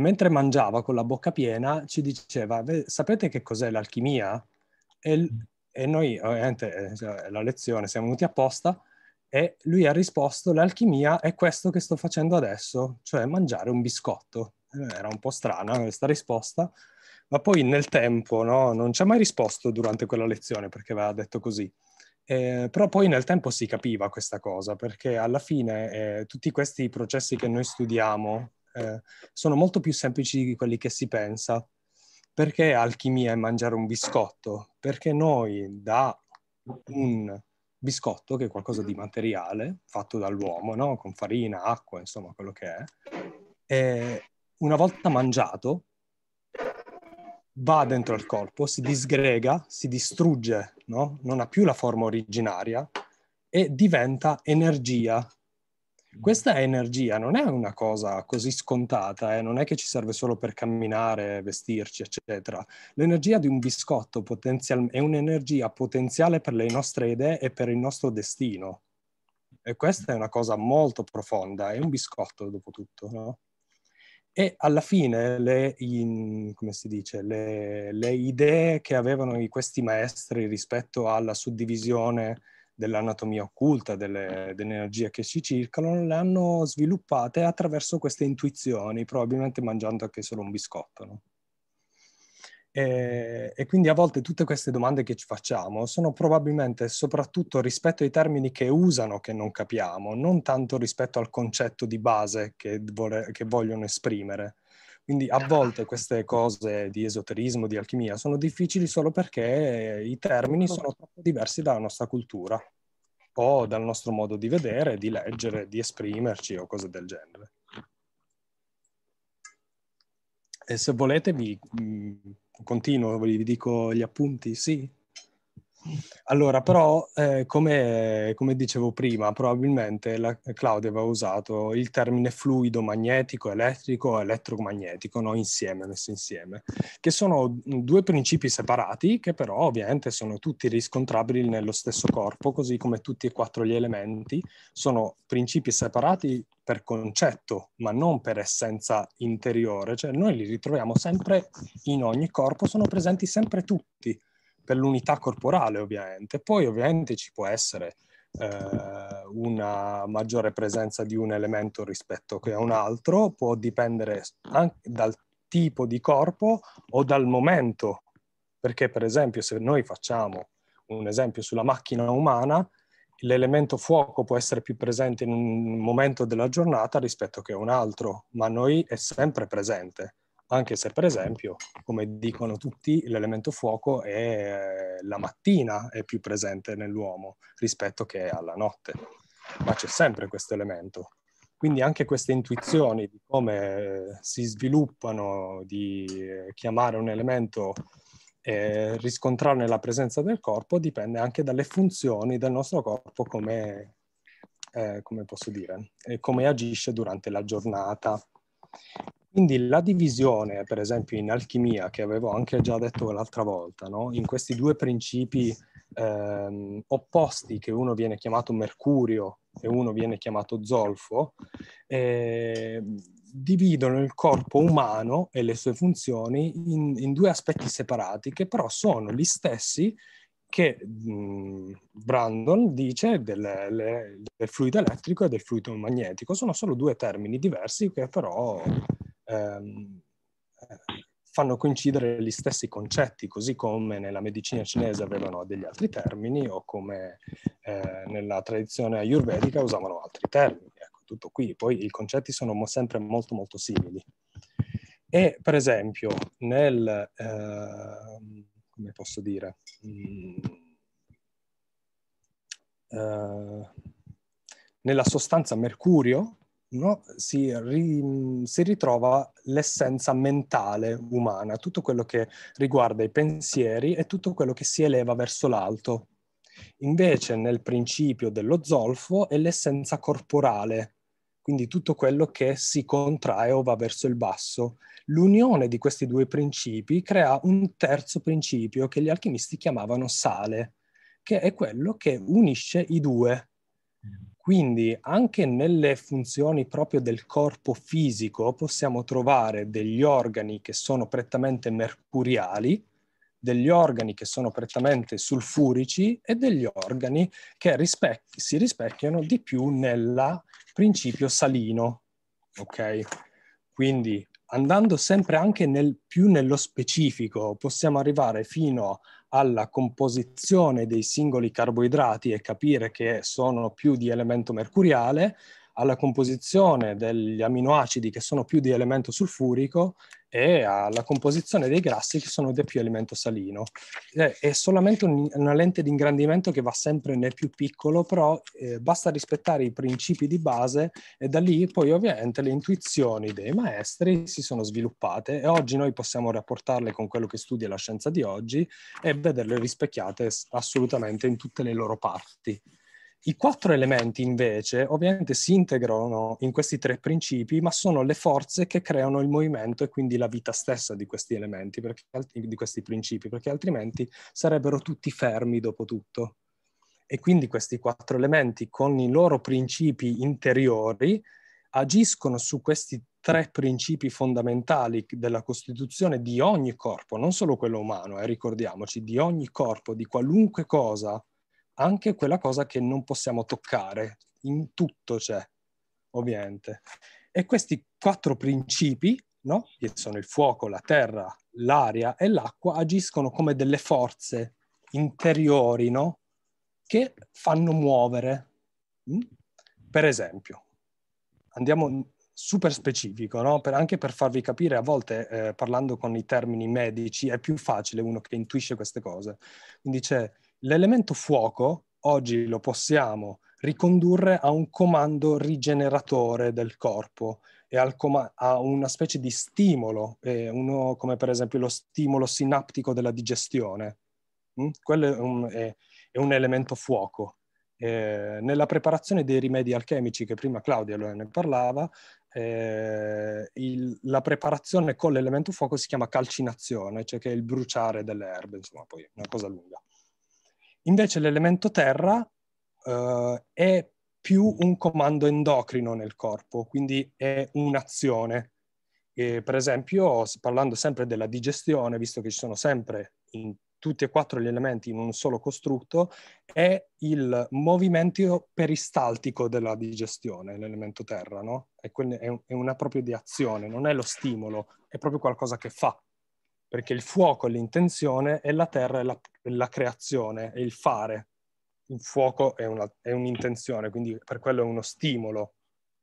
mentre mangiava con la bocca piena ci diceva, sapete che cos'è l'alchimia? E, mm. e noi, ovviamente, cioè, la lezione, siamo venuti apposta e lui ha risposto, l'alchimia è questo che sto facendo adesso, cioè mangiare un biscotto. Eh, era un po' strana questa risposta, ma poi nel tempo, no, non ci ha mai risposto durante quella lezione perché aveva detto così. Eh, però poi nel tempo si capiva questa cosa, perché alla fine eh, tutti questi processi che noi studiamo, eh, sono molto più semplici di quelli che si pensa. Perché alchimia è mangiare un biscotto? Perché noi da un biscotto, che è qualcosa di materiale, fatto dall'uomo, no? con farina, acqua, insomma, quello che è, e una volta mangiato va dentro il corpo, si disgrega, si distrugge, no? non ha più la forma originaria e diventa energia Mm. Questa energia non è una cosa così scontata, eh? non è che ci serve solo per camminare, vestirci, eccetera. L'energia di un biscotto potenzial- è un'energia potenziale per le nostre idee e per il nostro destino. E questa è una cosa molto profonda, è un biscotto dopo tutto, no? E alla fine le, in, dice, le, le idee che avevano questi maestri rispetto alla suddivisione dell'anatomia occulta, delle, eh. energie che ci circolano, le hanno sviluppate attraverso queste intuizioni, probabilmente mangiando anche solo un biscotto. No? E, e, quindi a volte tutte queste domande che ci facciamo sono probabilmente soprattutto rispetto ai termini che usano che non capiamo, non tanto rispetto al concetto di base che, vole, che vogliono esprimere. Quindi a volte queste cose di esoterismo, di alchimia, sono difficili solo perché i termini sono troppo diversi dalla nostra cultura o dal nostro modo di vedere, di leggere, di esprimerci o cose del genere. E se volete vi mh, mm, continuo, vi dico gli appunti, sì? Allora, però, eh, come, come, dicevo prima, probabilmente la, eh, Claudia aveva usato il termine fluido magnetico, elettrico o elettromagnetico, no? insieme, messo insieme, che sono due principi separati che però ovviamente sono tutti riscontrabili nello stesso corpo, così come tutti e quattro gli elementi sono principi separati per concetto, ma non per essenza interiore, cioè noi li ritroviamo sempre in ogni corpo, sono presenti sempre tutti per l'unità corporale ovviamente. Poi ovviamente ci può essere eh, una maggiore presenza di un elemento rispetto a un altro, può dipendere anche dal tipo di corpo o dal momento, perché per esempio se noi facciamo un esempio sulla macchina umana, l'elemento fuoco può essere più presente in un momento della giornata rispetto che un altro, ma noi è sempre presente anche se per esempio, come dicono tutti, l'elemento fuoco è eh, la mattina è più presente nell'uomo rispetto che alla notte, ma c'è sempre questo elemento. Quindi anche queste intuizioni di come eh, si sviluppano, di eh, chiamare un elemento e riscontrarne la presenza del corpo dipende anche dalle funzioni del nostro corpo come, eh, come posso dire, e come agisce durante la giornata quindi la divisione, per esempio in alchimia, che avevo anche già detto l'altra volta, no? in questi due principi ehm, opposti, che uno viene chiamato mercurio e uno viene chiamato zolfo, eh, dividono il corpo umano e le sue funzioni in, in due aspetti separati, che però sono gli stessi che mh, Brandon dice del, le, del fluido elettrico e del fluido magnetico. Sono solo due termini diversi che però ehm, fanno coincidere gli stessi concetti, così come nella medicina cinese avevano degli altri termini o come eh, nella tradizione ayurvedica usavano altri termini. Ecco, tutto qui. Poi i concetti sono mo- sempre molto molto simili. E per esempio nel, eh, come posso dire, mh, mm, eh, nella sostanza mercurio, no? si, ri, si, ritrova l'essenza mentale umana, tutto quello che riguarda i pensieri e tutto quello che si eleva verso l'alto. Invece nel principio dello zolfo è l'essenza corporale, quindi tutto quello che si contrae o va verso il basso. L'unione di questi due principi crea un terzo principio che gli alchimisti chiamavano sale, che è quello che unisce i due quindi anche nelle funzioni proprio del corpo fisico possiamo trovare degli organi che sono prettamente mercuriali, degli organi che sono prettamente sulfurici e degli organi che rispecchi, si rispecchiano di più nel principio salino. Ok? Quindi andando sempre anche nel, più nello specifico possiamo arrivare fino a alla composizione dei singoli carboidrati e capire che sono più di elemento mercuriale, alla composizione degli aminoacidi che sono più di elemento sulfurico e alla composizione dei grassi che sono di più alimento salino. Eh, è solamente un, una lente di ingrandimento che va sempre nel più piccolo, però eh, basta rispettare i principi di base e da lì poi ovviamente le intuizioni dei maestri si sono sviluppate e oggi noi possiamo rapportarle con quello che studia la scienza di oggi e vederle rispecchiate assolutamente in tutte le loro parti. I quattro elementi invece ovviamente si integrano in questi tre principi, ma sono le forze che creano il movimento e quindi la vita stessa di questi elementi, perché, di questi principi, perché altrimenti sarebbero tutti fermi dopo tutto. E quindi questi quattro elementi con i loro principi interiori agiscono su questi tre principi fondamentali della costituzione di ogni corpo, non solo quello umano, eh, ricordiamoci, di ogni corpo, di qualunque cosa anche quella cosa che non possiamo toccare, in tutto c'è, cioè, ovviamente. E questi quattro principi, no? che sono il fuoco, la terra, l'aria e l'acqua, agiscono come delle forze interiori no? che fanno muovere. Mm? Per esempio, andiamo super specifico, no? per, anche per farvi capire, a volte eh, parlando con i termini medici è più facile uno che intuisce queste cose. Quindi c'è L'elemento fuoco oggi lo possiamo ricondurre a un comando rigeneratore del corpo e a una specie di stimolo, eh, uno come per esempio lo stimolo sinaptico della digestione. Mm? Quello è un, è, è un, elemento fuoco. Eh, nella preparazione dei rimedi alchemici, che prima Claudia ne parlava, eh, il, la preparazione con l'elemento fuoco si chiama calcinazione, cioè che è il bruciare delle erbe, insomma, poi è una cosa lunga. Invece l'elemento terra eh, è più un comando endocrino nel corpo, quindi è un'azione. E per esempio, parlando sempre della digestione, visto che ci sono sempre in tutti e quattro gli elementi in un solo costrutto, è il movimento peristaltico della digestione, l'elemento terra, no? È, una proprio di azione, non è lo stimolo, è proprio qualcosa che fa perché il fuoco è l'intenzione e la terra è la, la creazione, è il fare. Il fuoco è, una, è un'intenzione, quindi per quello è uno stimolo,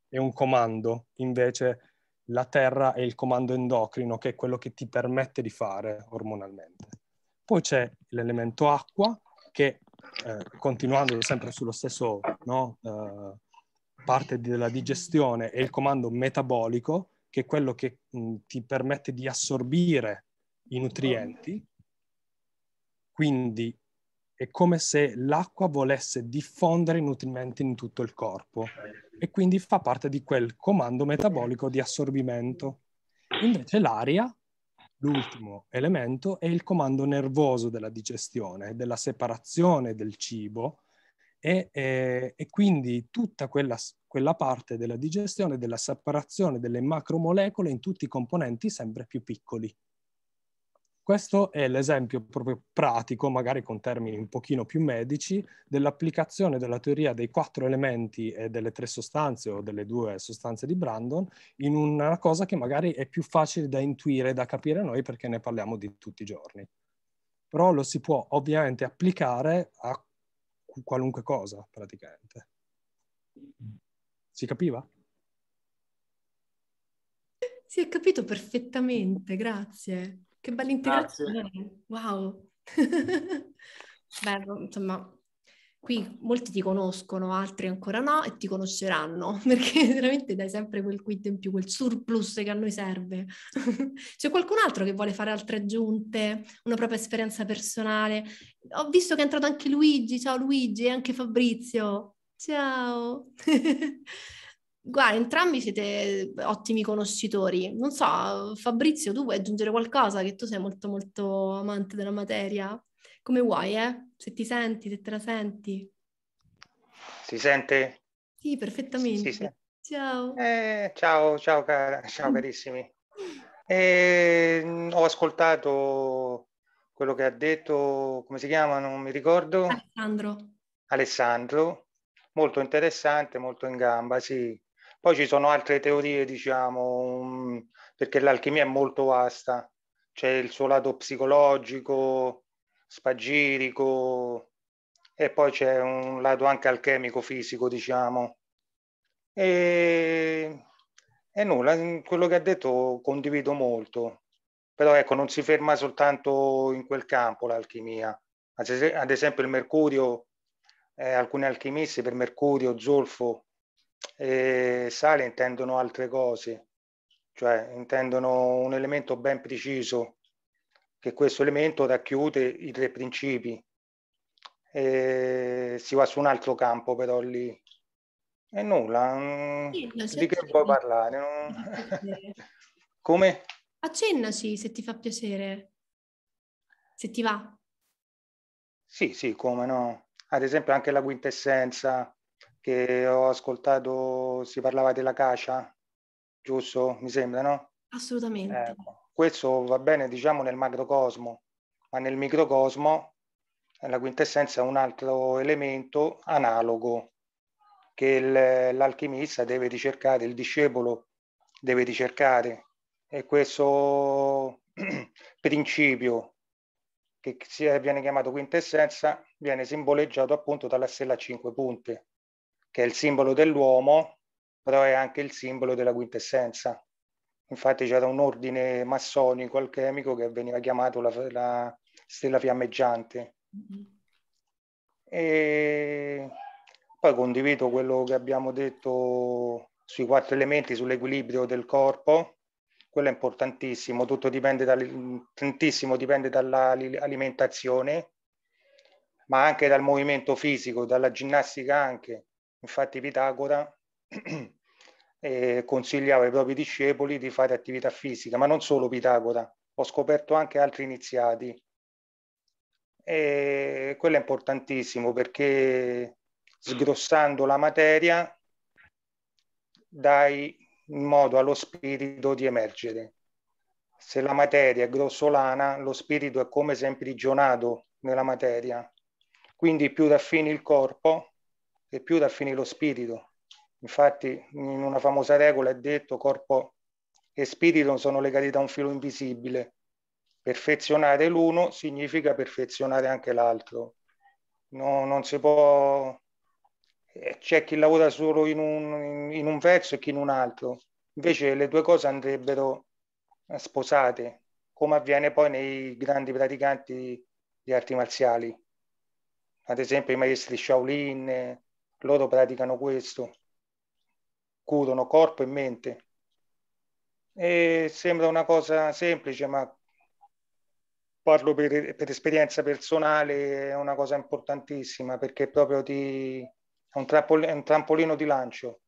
è un comando, invece la terra è il comando endocrino, che è quello che ti permette di fare ormonalmente. Poi c'è l'elemento acqua, che eh, continuando sempre sullo stesso no, eh, parte della digestione, è il comando metabolico, che è quello che mh, ti permette di assorbire i nutrienti, quindi è come se l'acqua volesse diffondere i nutrimenti in tutto il corpo e quindi fa parte di quel comando metabolico di assorbimento. Invece l'aria, l'ultimo elemento, è il comando nervoso della digestione, della separazione del cibo e, e, e quindi tutta quella, quella parte della digestione, della separazione delle macromolecole in tutti i componenti sempre più piccoli. Questo è l'esempio proprio pratico, magari con termini un pochino più medici, dell'applicazione della teoria dei quattro elementi e delle tre sostanze o delle due sostanze di Brandon in una cosa che magari è più facile da intuire, e da capire noi perché ne parliamo di tutti i giorni. Però lo si può ovviamente applicare a qualunque cosa praticamente. Si capiva? Si è capito perfettamente, grazie. Che bella integrazione. Wow. [laughs] Bello, insomma, qui molti ti conoscono, altri ancora no e ti conosceranno [laughs] perché veramente dai sempre quel quid in più, quel surplus che a noi serve. [laughs] C'è qualcun altro che vuole fare altre aggiunte, una propria esperienza personale? Ho visto che è entrato anche Luigi, ciao Luigi e anche Fabrizio. Ciao. Guarda, entrambi siete ottimi conoscitori. Non so, Fabrizio, tu vuoi aggiungere qualcosa che tu sei molto molto amante della materia? Come vuoi, eh? Se ti senti, se te la senti. Si sente? Sì, perfettamente. Si, si ciao. Eh, ciao, ciao, cara, ciao mm. carissimi. Eh, ho ascoltato quello che ha detto, come si chiama, non mi ricordo. Alessandro. Alessandro, molto interessante, molto in gamba, sì. Poi ci sono altre teorie, diciamo, mm, perché l'alchimia è molto vasta, c'è il suo lato psicologico, spagirico e poi c'è un lato anche alchemico, fisico, diciamo. E, e nulla, quello che ha detto condivido molto, però ecco, non si ferma soltanto in quel campo l'alchimia. Ad esempio il mercurio, eh, alcuni alchimisti per mercurio, zolfo, e sale intendono altre cose, cioè intendono un elemento ben preciso, che questo elemento racchiude i tre principi. E si va su un altro campo però lì. E nulla, mm, sì, di certo, che puoi parlare? Non... [laughs] Come? Accennaci se ti fa piacere, se ti va. Sì, sì, come no. Ad esempio anche la quintessenza, che ho ascoltato, si parlava della cascia, giusto? Mi sembra, no? Assolutamente. Eh, questo va bene, diciamo, nel macrocosmo, ma nel microcosmo la quintessenza è un altro elemento analogo che l'alchimista deve ricercare, il discepolo deve ricercare. E questo [clears throat] principio che viene chiamato quintessenza viene simboleggiato appunto dalla stella a cinque punte che è il simbolo dell'uomo, però è anche il simbolo della quintessenza. Infatti c'era un ordine massonico alchemico che veniva chiamato la, la stella fiammeggiante. E poi condivido quello che abbiamo detto sui quattro elementi, sull'equilibrio del corpo, quello è importantissimo, tutto dipende, dal, tantissimo dipende dall'alimentazione, ma anche dal movimento fisico, dalla ginnastica anche, Infatti Pitagora [clears throat] eh, consigliava ai propri discepoli di fare attività fisica, ma non solo Pitagora, ho scoperto anche altri iniziati. E quello è importantissimo perché sgrossando la materia dai modo allo spirito di emergere. Se la materia è grossolana, lo spirito è come se imprigionato nella materia. Quindi più raffini il corpo, e più dal finire lo spirito. Infatti in una famosa regola è detto corpo e spirito sono legati da un filo invisibile. Perfezionare l'uno significa perfezionare anche l'altro. No, non si può... Eh, c'è chi lavora solo in un, in un verso e chi in un altro. Invece le due cose andrebbero eh, sposate, come avviene poi nei grandi praticanti di arti marziali. Ad esempio i maestri Shaolin, loro praticano questo, curano corpo e mente. E sembra una cosa semplice, ma parlo per, per esperienza personale, è una cosa importantissima perché proprio ti, è, un trampol- è un trampolino di lancio,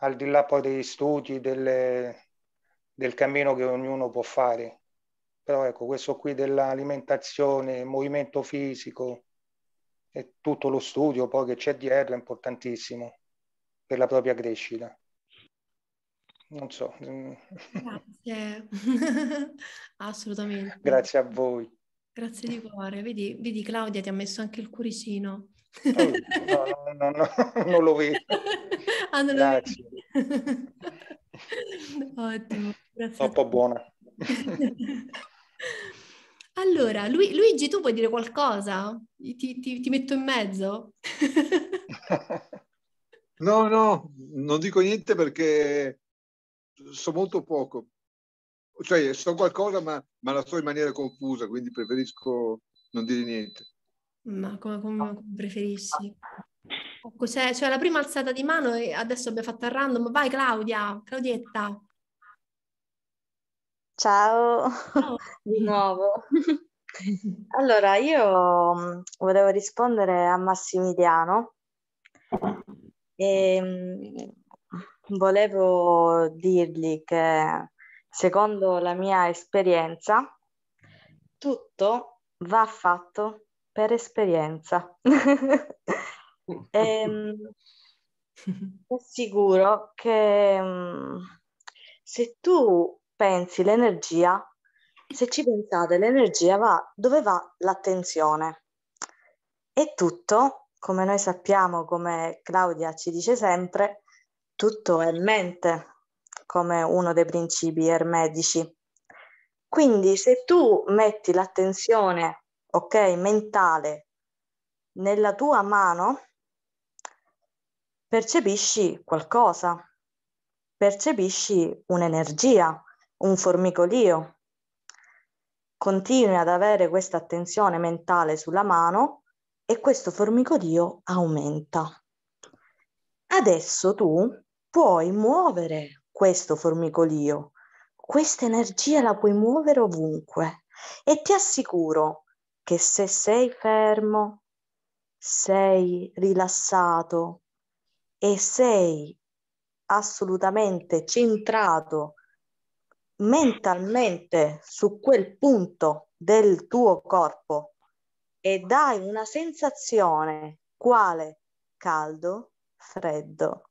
al di là poi degli studi, delle, del cammino che ognuno può fare. Però ecco, questo qui dell'alimentazione, movimento fisico, e tutto lo studio poi che c'è dietro è importantissimo per la propria crescita. Non so. Mm. Grazie, [laughs] assolutamente. Grazie a voi. Grazie di cuore. Vedi, vedi Claudia ti ha messo anche il cuoricino. Oh, no, no, no, no, [laughs] non lo vedo. [laughs] Ah, non Grazie. Lo vedo. Ottimo. Grazie. Troppo buona. Allora, lui, Luigi, tu vuoi dire qualcosa? Ti, ti, ti metto in mezzo? [laughs] no, no, non dico niente perché so molto poco. Cioè, so qualcosa, ma, ma la so in maniera confusa, quindi preferisco non dire niente. Ma come, come preferissi? Cioè, cioè, la prima alzata di mano adesso abbiamo fatto a random. Vai Claudia, Claudietta. Ciao, di [laughs] nuovo. [laughs] allora, io mm, volevo rispondere a Massimiliano e ehm, volevo dirgli che secondo la mia esperienza tutto va fatto per esperienza. [laughs] e, ehm, sicuro che mm, se tu pensi l'energia, se ci pensate, l'energia va dove va l'attenzione. E tutto, come noi sappiamo, come Claudia ci dice sempre, tutto è mente, come uno dei principi ermetici. Quindi se tu metti l'attenzione, ok, mentale nella tua mano, percepisci qualcosa, percepisci un'energia, un formicolio. Continui ad avere questa attenzione mentale sulla mano e questo formicolio aumenta. Adesso tu puoi muovere questo formicolio, questa energia la puoi muovere ovunque e ti assicuro che se sei fermo, sei rilassato e sei assolutamente centrato mentalmente su quel punto del tuo corpo e dai una sensazione quale caldo, freddo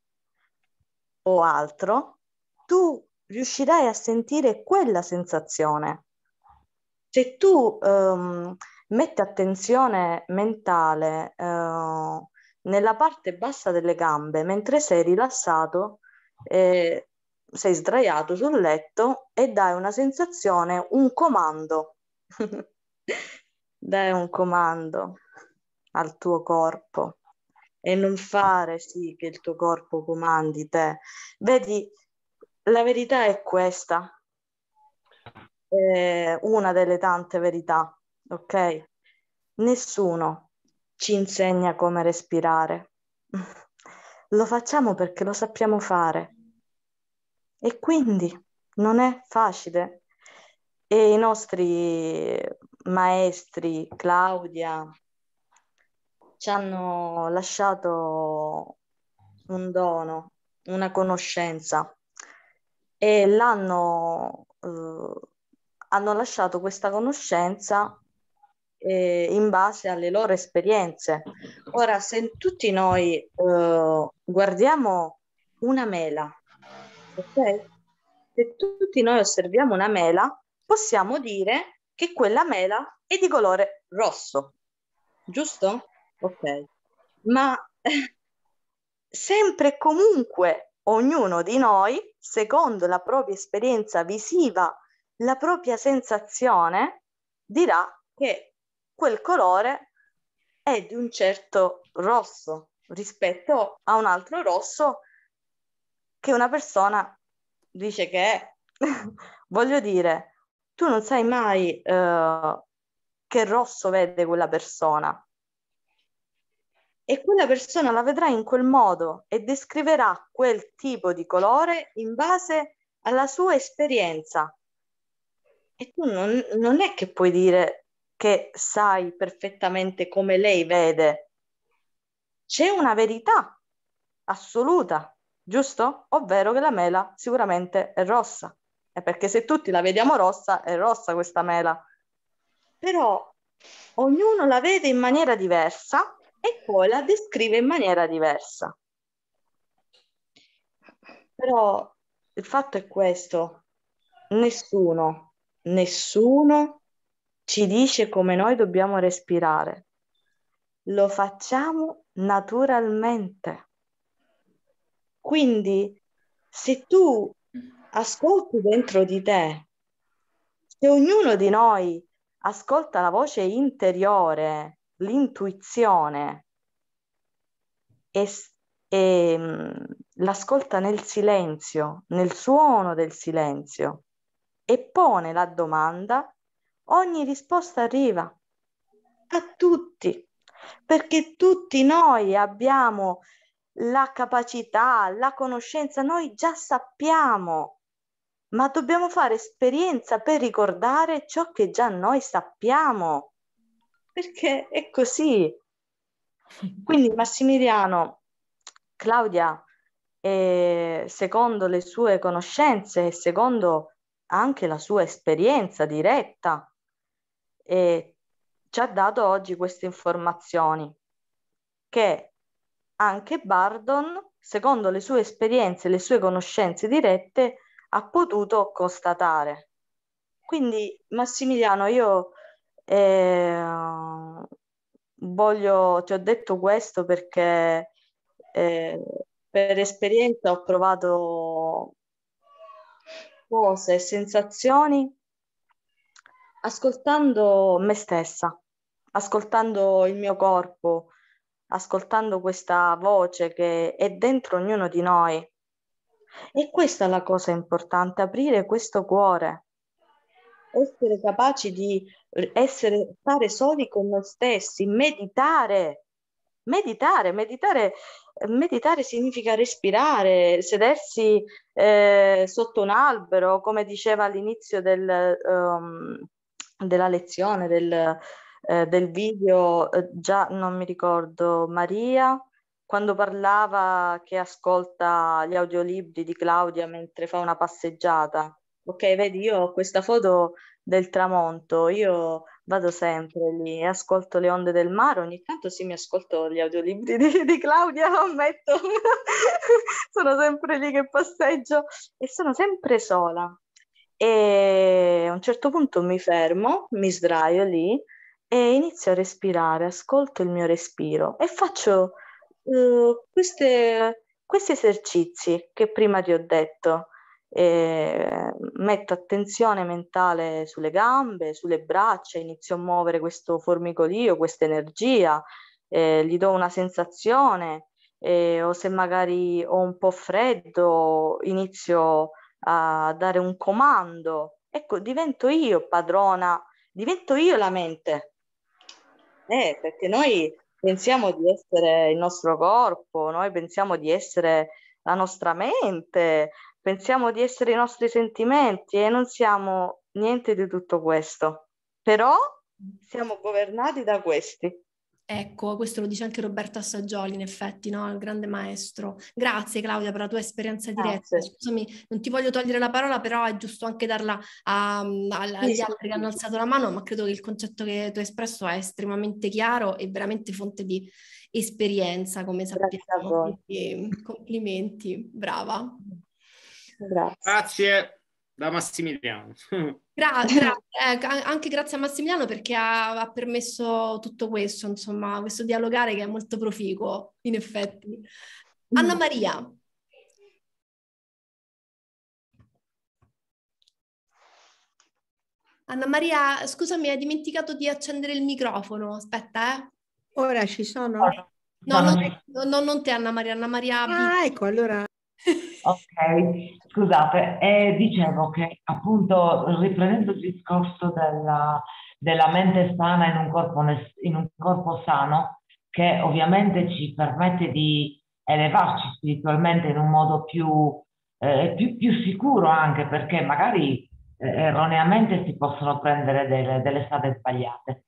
o altro, tu riuscirai a sentire quella sensazione. Se tu um, metti attenzione mentale uh, nella parte bassa delle gambe mentre sei rilassato, eh, sei sdraiato sul letto e dai una sensazione, un comando. [laughs] dai un comando al tuo corpo e non fare sì che il tuo corpo comandi te. Vedi, la verità è questa, è una delle tante verità, ok? Nessuno ci insegna come respirare. [laughs] Lo facciamo perché lo sappiamo fare e quindi non è facile. E i nostri maestri, Claudia, ci hanno lasciato un dono, una conoscenza e l'hanno eh, hanno lasciato questa conoscenza eh, in base alle loro esperienze. Ora, se tutti noi eh, guardiamo una mela Okay? Se tutti noi osserviamo una mela, possiamo dire che quella mela è di colore rosso, giusto? Ok. Ma [laughs] sempre e comunque ognuno di noi, secondo la propria esperienza visiva, la propria sensazione, dirà che quel colore è di un certo rosso rispetto a un altro rosso che una persona dice che, è. [laughs] voglio dire, tu non sai mai eh, che rosso vede quella persona. E quella persona la vedrà in quel modo e descriverà quel tipo di colore in base alla sua esperienza. E tu non, non è che puoi dire che sai perfettamente come lei vede. C'è una verità assoluta giusto? Ovvero che la mela sicuramente è rossa, è perché se tutti la vediamo rossa, è rossa questa mela. Però ognuno la vede in maniera diversa e poi la descrive in maniera diversa. Però il fatto è questo, nessuno, nessuno ci dice come noi dobbiamo respirare. Lo facciamo naturalmente. Quindi se tu ascolti dentro di te, se ognuno di noi ascolta la voce interiore, l'intuizione e, e mm, l'ascolta nel silenzio, nel suono del silenzio e pone la domanda, ogni risposta arriva a tutti, perché tutti noi abbiamo la capacità, la conoscenza, noi già sappiamo, ma dobbiamo fare esperienza per ricordare ciò che già noi sappiamo, perché è così. Quindi Massimiliano, Claudia, eh, secondo le sue conoscenze e secondo anche la sua esperienza diretta, eh, ci ha dato oggi queste informazioni che anche Bardon, secondo le sue esperienze e le sue conoscenze dirette, ha potuto constatare. Quindi Massimiliano, io eh, voglio, ti ho detto questo perché eh, per esperienza ho provato cose e sensazioni ascoltando me stessa, ascoltando il mio corpo, ascoltando questa voce che è dentro ognuno di noi. E questa è la cosa importante, aprire questo cuore, essere capaci di essere, stare soli con noi stessi, meditare, meditare, meditare, meditare significa respirare, sedersi eh, sotto un albero, come diceva all'inizio del, um, della lezione, del, eh, del video, eh, già non mi ricordo, Maria, quando parlava che ascolta gli audiolibri di Claudia mentre fa una passeggiata. Ok, vedi, io ho questa foto del tramonto, io vado sempre lì, e ascolto le onde del mare, ogni tanto sì mi ascolto gli audiolibri di, di Claudia, lo ammetto, [laughs] sono sempre lì che passeggio e sono sempre sola. E a un certo punto mi fermo, mi sdraio lì e inizio a respirare, ascolto il mio respiro e faccio uh, queste, questi esercizi che prima ti ho detto. E metto attenzione mentale sulle gambe, sulle braccia, inizio a muovere questo formicolio, questa energia, eh, gli do una sensazione eh, o se magari ho un po' freddo inizio a dare un comando. Ecco, divento io padrona, divento io la mente eh, perché noi pensiamo di essere il nostro corpo, noi pensiamo di essere la nostra mente, pensiamo di essere i nostri sentimenti e non siamo niente di tutto questo. Però siamo governati da questi. Ecco, questo lo dice anche Roberto Assagioli, in effetti, no? il grande maestro. Grazie Claudia per la tua esperienza diretta. Scusami, non ti voglio togliere la parola, però è giusto anche darla a, mm, a, agli altri che hanno alzato la mano, ma credo che il concetto che tu hai espresso è estremamente chiaro e veramente fonte di esperienza, come sappiamo. Quindi, mm, complimenti, brava. Grazie. Grazie da Massimiliano. [laughs] Gra- gra- eh, anche grazie a Massimiliano perché ha, ha, permesso tutto questo, insomma, questo dialogare che è molto proficuo, in effetti. Mm. Anna Maria. Anna Maria, scusami, hai dimenticato di accendere il microfono, aspetta, eh. Ora ci sono? No, no, no, non te Anna Maria, Anna Maria... Ah, ecco, allora... [laughs] Ok, scusate, eh, dicevo che appunto riprendendo il discorso della, della mente sana in un, corpo, in un corpo sano, che ovviamente ci permette di elevarci spiritualmente in un modo più, eh, più, più sicuro anche perché magari eh, erroneamente si possono prendere delle, delle strade sbagliate.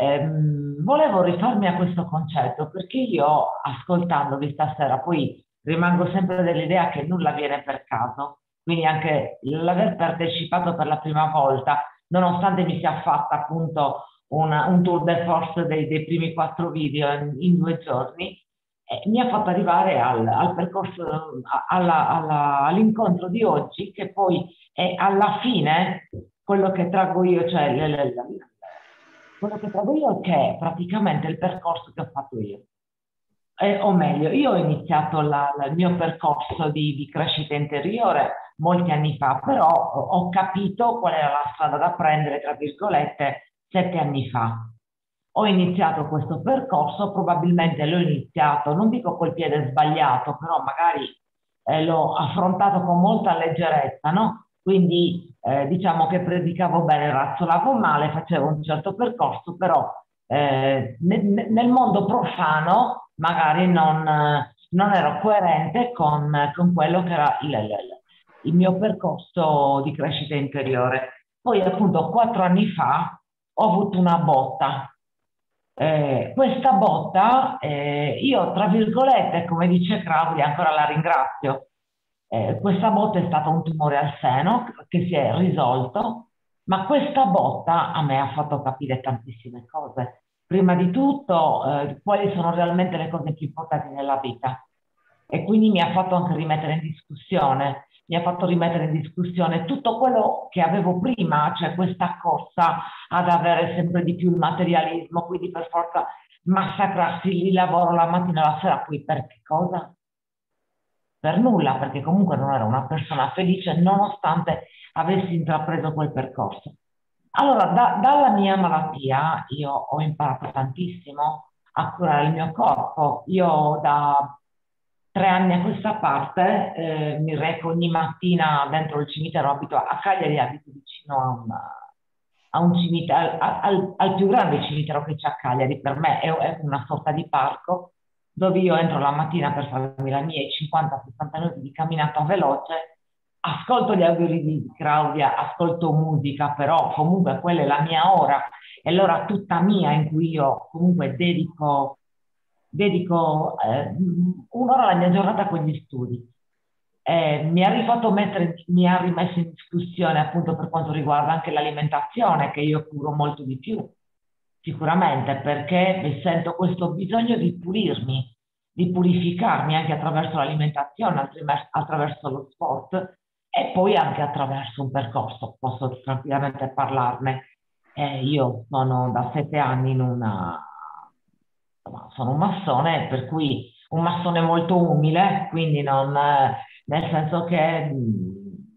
Ehm, volevo rifarmi a questo concetto perché io ascoltandovi stasera poi rimango sempre dell'idea che nulla viene per caso, quindi anche l'aver partecipato per la prima volta, nonostante mi sia fatta appunto una, un tour de force dei, dei primi quattro video in, in due giorni, eh, mi ha fatto arrivare al, al percorso, alla, alla, all'incontro di oggi, che poi è alla fine quello che trago io, cioè le, le, le, quello che trago io che è praticamente il percorso che ho fatto io eh, o meglio, io ho iniziato la, la, il mio percorso di, di, crescita interiore molti anni fa, però ho capito qual era la strada da prendere, tra virgolette, sette anni fa. Ho iniziato questo percorso, probabilmente l'ho iniziato, non dico col piede sbagliato, però magari eh, l'ho affrontato con molta leggerezza, no? Quindi eh, diciamo che predicavo bene, razzolavo male, facevo un certo percorso, però eh, nel, nel mondo profano magari non, non ero coerente con, con, quello che era il, il, il mio percorso di crescita interiore. Poi appunto quattro anni fa ho avuto una botta. Eh, questa botta eh, io tra virgolette, come dice Crowley, ancora la ringrazio, eh, questa botta è stata un tumore al seno che si è risolto, ma questa botta a me ha fatto capire tantissime cose prima di tutto eh, quali sono realmente le cose più importanti nella vita. E quindi mi ha fatto anche rimettere in discussione, mi ha fatto rimettere in discussione tutto quello che avevo prima, cioè questa corsa ad avere sempre di più il materialismo, quindi per forza massacrarsi il lavoro la mattina e la sera, poi per che cosa? Per nulla, perché comunque non ero una persona felice nonostante avessi intrapreso quel percorso. Allora, da, dalla mia malattia io ho imparato tantissimo a curare il mio corpo. Io da tre anni a questa parte eh, mi reco ogni mattina dentro il cimitero, abito a Cagliari, abito vicino a un, a un cimitero, a, al, al, più grande cimitero che c'è a Cagliari, per me è, è, una sorta di parco dove io entro la mattina per farmi la mia 50-60 minuti di camminata veloce ascolto gli auguri di Claudia, ascolto musica, però comunque quella è la mia ora, è l'ora tutta mia in cui io comunque dedico, dedico eh, un'ora alla mia giornata con gli studi. Eh, mi, ha mettere, mi ha rimesso in discussione appunto per quanto riguarda anche l'alimentazione, che io curo molto di più, sicuramente, perché sento questo bisogno di pulirmi, di purificarmi anche attraverso l'alimentazione, attraverso lo sport, e poi anche attraverso un percorso, posso tranquillamente parlarne. Eh, io sono da sette anni in una... sono un massone, per cui un massone molto umile, quindi non, eh, nel senso che mm,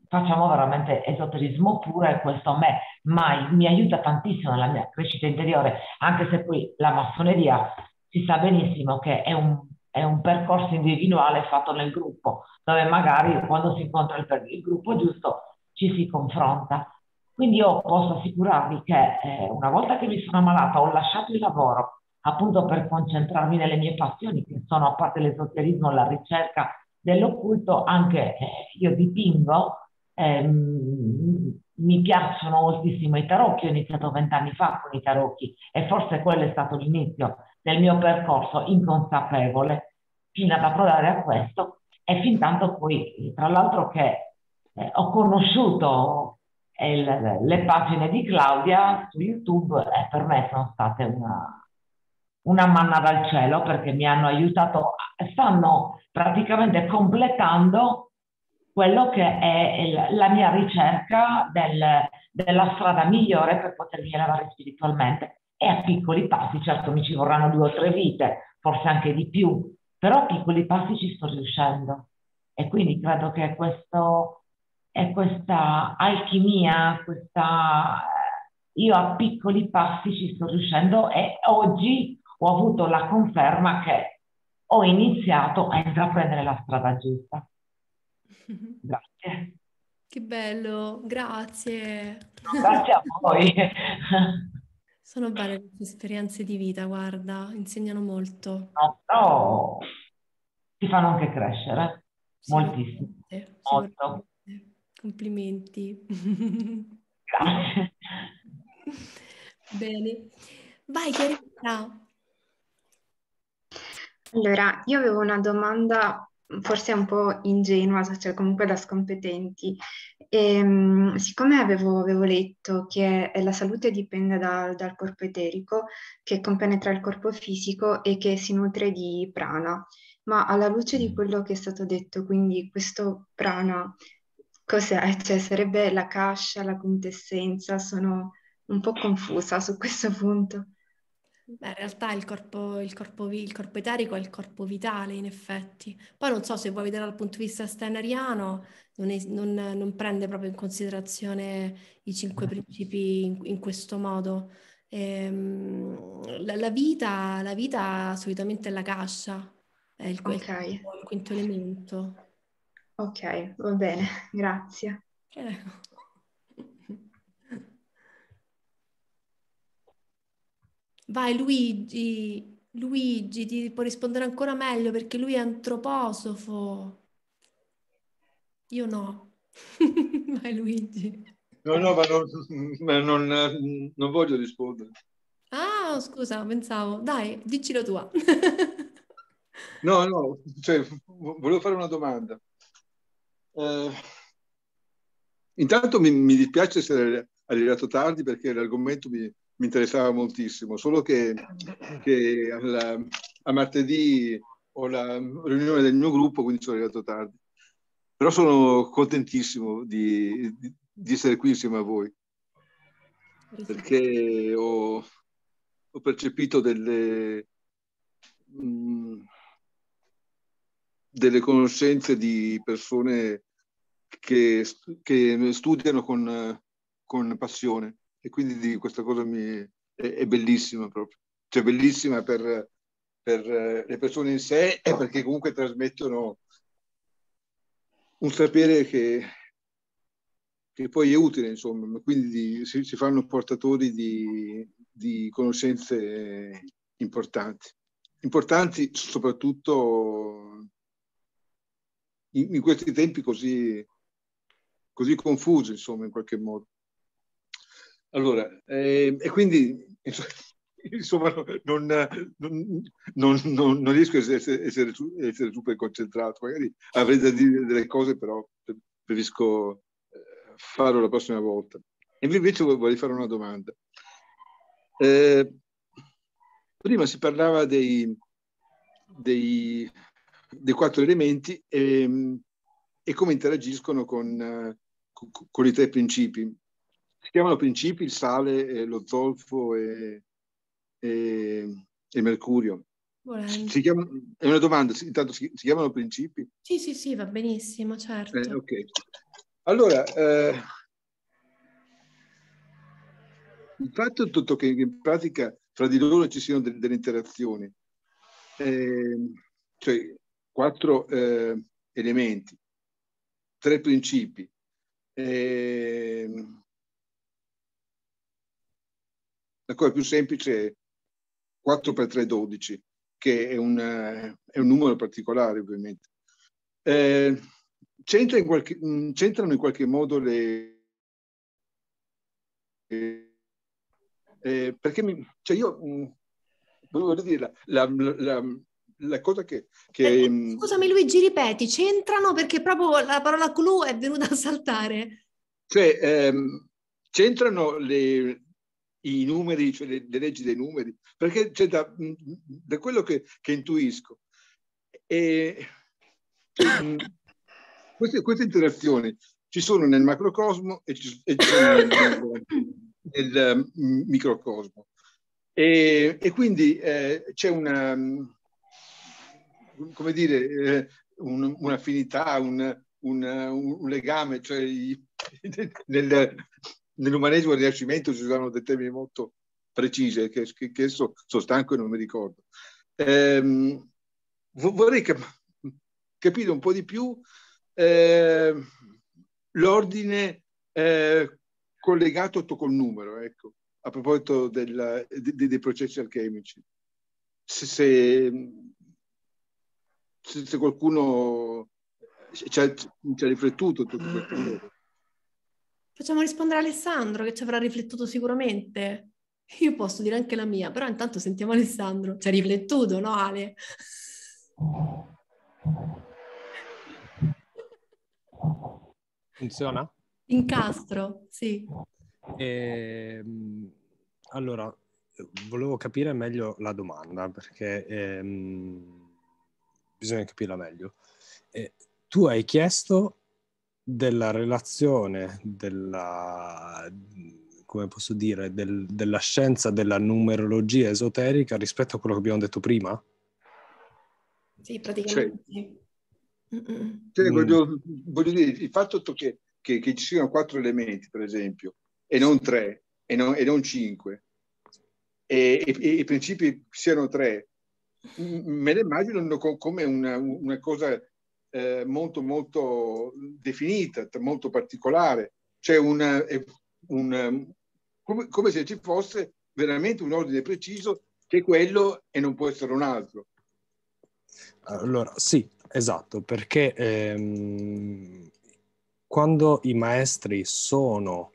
facciamo veramente esoterismo pure questo a me, ma mi aiuta tantissimo nella mia crescita interiore, anche se poi la massoneria si sa benissimo che è un è un percorso individuale fatto nel gruppo, dove magari quando si incontra il, il gruppo giusto ci si confronta. Quindi io posso assicurarvi che eh, una volta che mi sono ammalata ho lasciato il lavoro appunto per concentrarmi nelle mie passioni, che sono a parte l'esoterismo, la ricerca dell'occulto, anche eh, io dipingo, ehm, mi piacciono moltissimo i tarocchi, ho iniziato vent'anni fa con i tarocchi e forse quello è stato l'inizio del mio percorso inconsapevole fino ad approdare a questo e fin tanto poi, tra l'altro che eh, ho conosciuto il, le pagine di Claudia su YouTube e per me sono state una, una manna dal cielo perché mi hanno aiutato, stanno praticamente completando quello che è il, la mia ricerca del, della strada migliore per potermi elevare spiritualmente e a piccoli passi, certo mi ci vorranno due o tre vite, forse anche di più, però a piccoli passi ci sto riuscendo e quindi credo che questo, è questa alchimia, questa, eh, io a piccoli passi ci sto riuscendo e oggi ho avuto la conferma che ho iniziato a intraprendere la strada giusta. [laughs] Grazie. Che bello, grazie. Grazie a voi. [laughs] Sono belle tue esperienze di vita, guarda, insegnano molto. No, no. ti fanno anche crescere, moltissimo. Molto. Complimenti. Grazie. [laughs] Bene. Vai Chiarina. Allora, io avevo una domanda forse un po' ingenua, cioè comunque da scompetenti. E, ehm, siccome avevo, avevo, letto che la salute dipende da, dal corpo eterico, che compenetra il corpo fisico e che si nutre di prana, ma alla luce di mm. quello che è stato detto, quindi questo prana, cos'è? Cioè sarebbe la cascia, la quintessenza? Sono un po' confusa su questo punto. Beh, in realtà il corpo, il, corpo, il corpo eterico è il corpo vitale, in effetti. Poi non so se vuoi vedere dal punto di vista steneriano, non, è, non, non prende proprio in considerazione i cinque eh. principi in, in questo modo. Ehm, la, la, vita, la vita solitamente è la cascia, è il, okay. il quinto elemento. Ok, va bene, [laughs] grazie. Prego. Vai Luigi, Luigi, ti può rispondere ancora meglio perché lui è antroposofo. Io no. [laughs] Vai Luigi. No, no, ma, non, ma non, non, voglio rispondere. Ah, scusa, pensavo. Dai, dici la tua. [laughs] no, no, cioè, volevo fare una domanda. Eh, intanto mi, mi, dispiace essere arrivato tardi perché l'argomento mi, mi interessava moltissimo, solo che, che alla, a martedì ho la riunione del mio gruppo, quindi sono arrivato tardi. Però sono contentissimo di, di, di essere qui insieme a voi, perché ho, ho percepito delle, mh, mm, delle conoscenze di persone che, che studiano con, con passione e quindi questa cosa mi, è, è, bellissima proprio, cioè bellissima per, per eh, le persone in sé e perché comunque trasmettono un sapere che, che poi è utile, insomma, quindi si, si fanno portatori di, di conoscenze importanti, importanti soprattutto in, in questi tempi così, così confusi, insomma, in qualche modo. Allora, eh, e quindi [laughs] insomma non, non, non, non riesco a essere, essere, essere, super concentrato, magari avrei da dire delle cose, però preferisco eh, farlo la prossima volta. E invece vorrei fare una domanda. Eh, prima si parlava dei, dei, dei quattro elementi e, ehm, e come interagiscono con, eh, con, con i tre principi si chiamano principi il sale, eh, lo zolfo e, e, e mercurio. Chiamano, è una domanda, intanto si, si, chiamano principi? Sì, sì, sì, va benissimo, certo. Eh, ok. Allora, eh, il fatto è tutto che in pratica fra di loro ci siano delle, delle interazioni, eh, cioè quattro eh, elementi, tre principi, ehm, la cosa più semplice è 4 3, 12, che è un, eh, è un numero particolare ovviamente. Eh, c'entra in qualche, mm, c'entrano in qualche modo le... Eh, perché mi, cioè io mm, volevo dire la, la, la, la cosa che, che perché, mm, scusami Luigi ripeti c'entrano perché proprio la parola clou è venuta a saltare cioè ehm, c'entrano le, i numeri, cioè le, le leggi dei numeri, perché cioè, da, mm, mm, mm, da, quello che, che intuisco, e, queste, queste, interazioni ci sono nel macrocosmo e ci, e ci sono nel, nel, nel, microcosmo. E, e quindi eh, c'è una, come dire, eh, un, un'affinità, un, un, un, legame, cioè nel, [laughs] nell'umanesimo del Rinascimento si usavano dei termini molto precisi, eh, che, che, che so, sono stanco e non mi ricordo. Eh, vorrei cap- capire un po' di più eh, l'ordine eh, collegato col numero, ecco, a proposito del, de, dei processi alchemici. Se, se, se qualcuno ci ha, riflettuto tutto questo. [clears throat] Facciamo rispondere Alessandro che ci avrà riflettuto sicuramente. Io posso dire anche la mia, però intanto sentiamo Alessandro. Ci ha riflettuto, no Ale? Funziona? Incastro, sì. Eh, allora, volevo capire meglio la domanda perché ehm, bisogna capirla meglio. Eh, tu hai chiesto della relazione, della, come posso dire, del, della scienza della numerologia esoterica rispetto a quello che abbiamo detto prima? Sì, cioè, praticamente. Mm, mm, mm. Cioè, cioè, voglio, voglio, dire, il fatto che, che, che, ci siano quattro elementi, per esempio, e non tre, e non, e non cinque, e, i principi siano tre, me le immagino come una, una cosa eh, molto, molto definita, molto particolare. C'è un, eh, un ehm, come, come, se ci fosse veramente un ordine preciso che è quello e non può essere un altro. Allora, sì, esatto, perché ehm, quando i maestri sono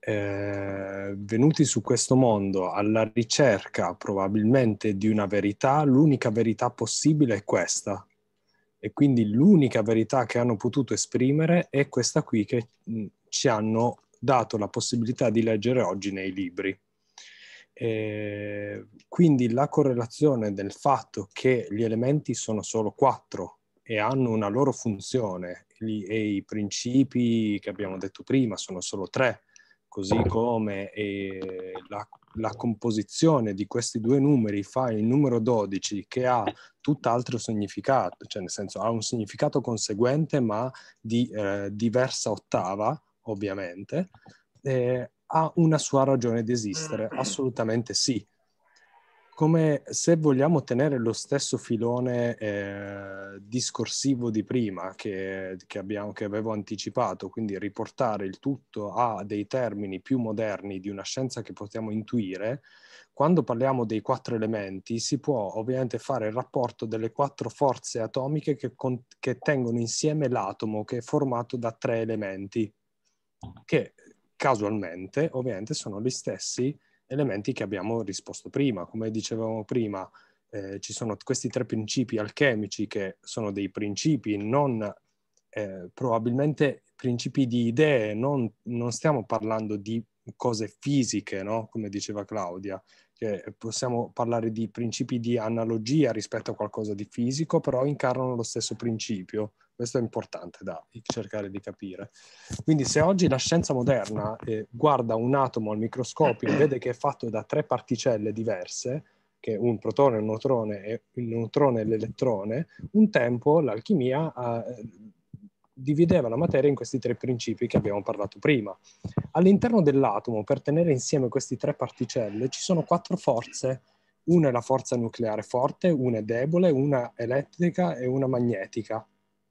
eh, venuti su questo mondo alla ricerca probabilmente di una verità, l'unica verità possibile è questa, e quindi l'unica verità che hanno potuto esprimere è questa qui che ci hanno dato la possibilità di leggere oggi nei libri. E quindi la correlazione del fatto che gli elementi sono solo quattro e hanno una loro funzione e i principi che abbiamo detto prima sono solo tre, così come la, la composizione di questi due numeri fa il numero 12 che ha tutt'altro significato, cioè nel senso ha un significato conseguente ma di eh, diversa ottava, ovviamente, eh, ha una sua ragione di esistere, mm. assolutamente sì come se vogliamo tenere lo stesso filone eh, discorsivo di prima che, che, abbiamo, che, avevo anticipato, quindi riportare il tutto a dei termini più moderni di una scienza che possiamo intuire, quando parliamo dei quattro elementi si può ovviamente fare il rapporto delle quattro forze atomiche che, con, che tengono insieme l'atomo che è formato da tre elementi, che casualmente ovviamente sono gli stessi elementi che abbiamo risposto prima. Come dicevamo prima, eh, ci sono questi tre principi alchemici che sono dei principi non eh, probabilmente principi di idee, non, non, stiamo parlando di cose fisiche, no? come diceva Claudia, che possiamo parlare di principi di analogia rispetto a qualcosa di fisico, però incarnano lo stesso principio questo è importante da cercare di capire. Quindi se oggi la scienza moderna eh, guarda un atomo al microscopio e [clears throat] vede che è fatto da tre particelle diverse, che è un protone, un neutrone, e, il neutrone e l'elettrone, un tempo l'alchimia eh, divideva la materia in questi tre principi che abbiamo parlato prima. All'interno dell'atomo, per tenere insieme queste tre particelle, ci sono quattro forze. Una è la forza nucleare forte, una è debole, una elettrica e una magnetica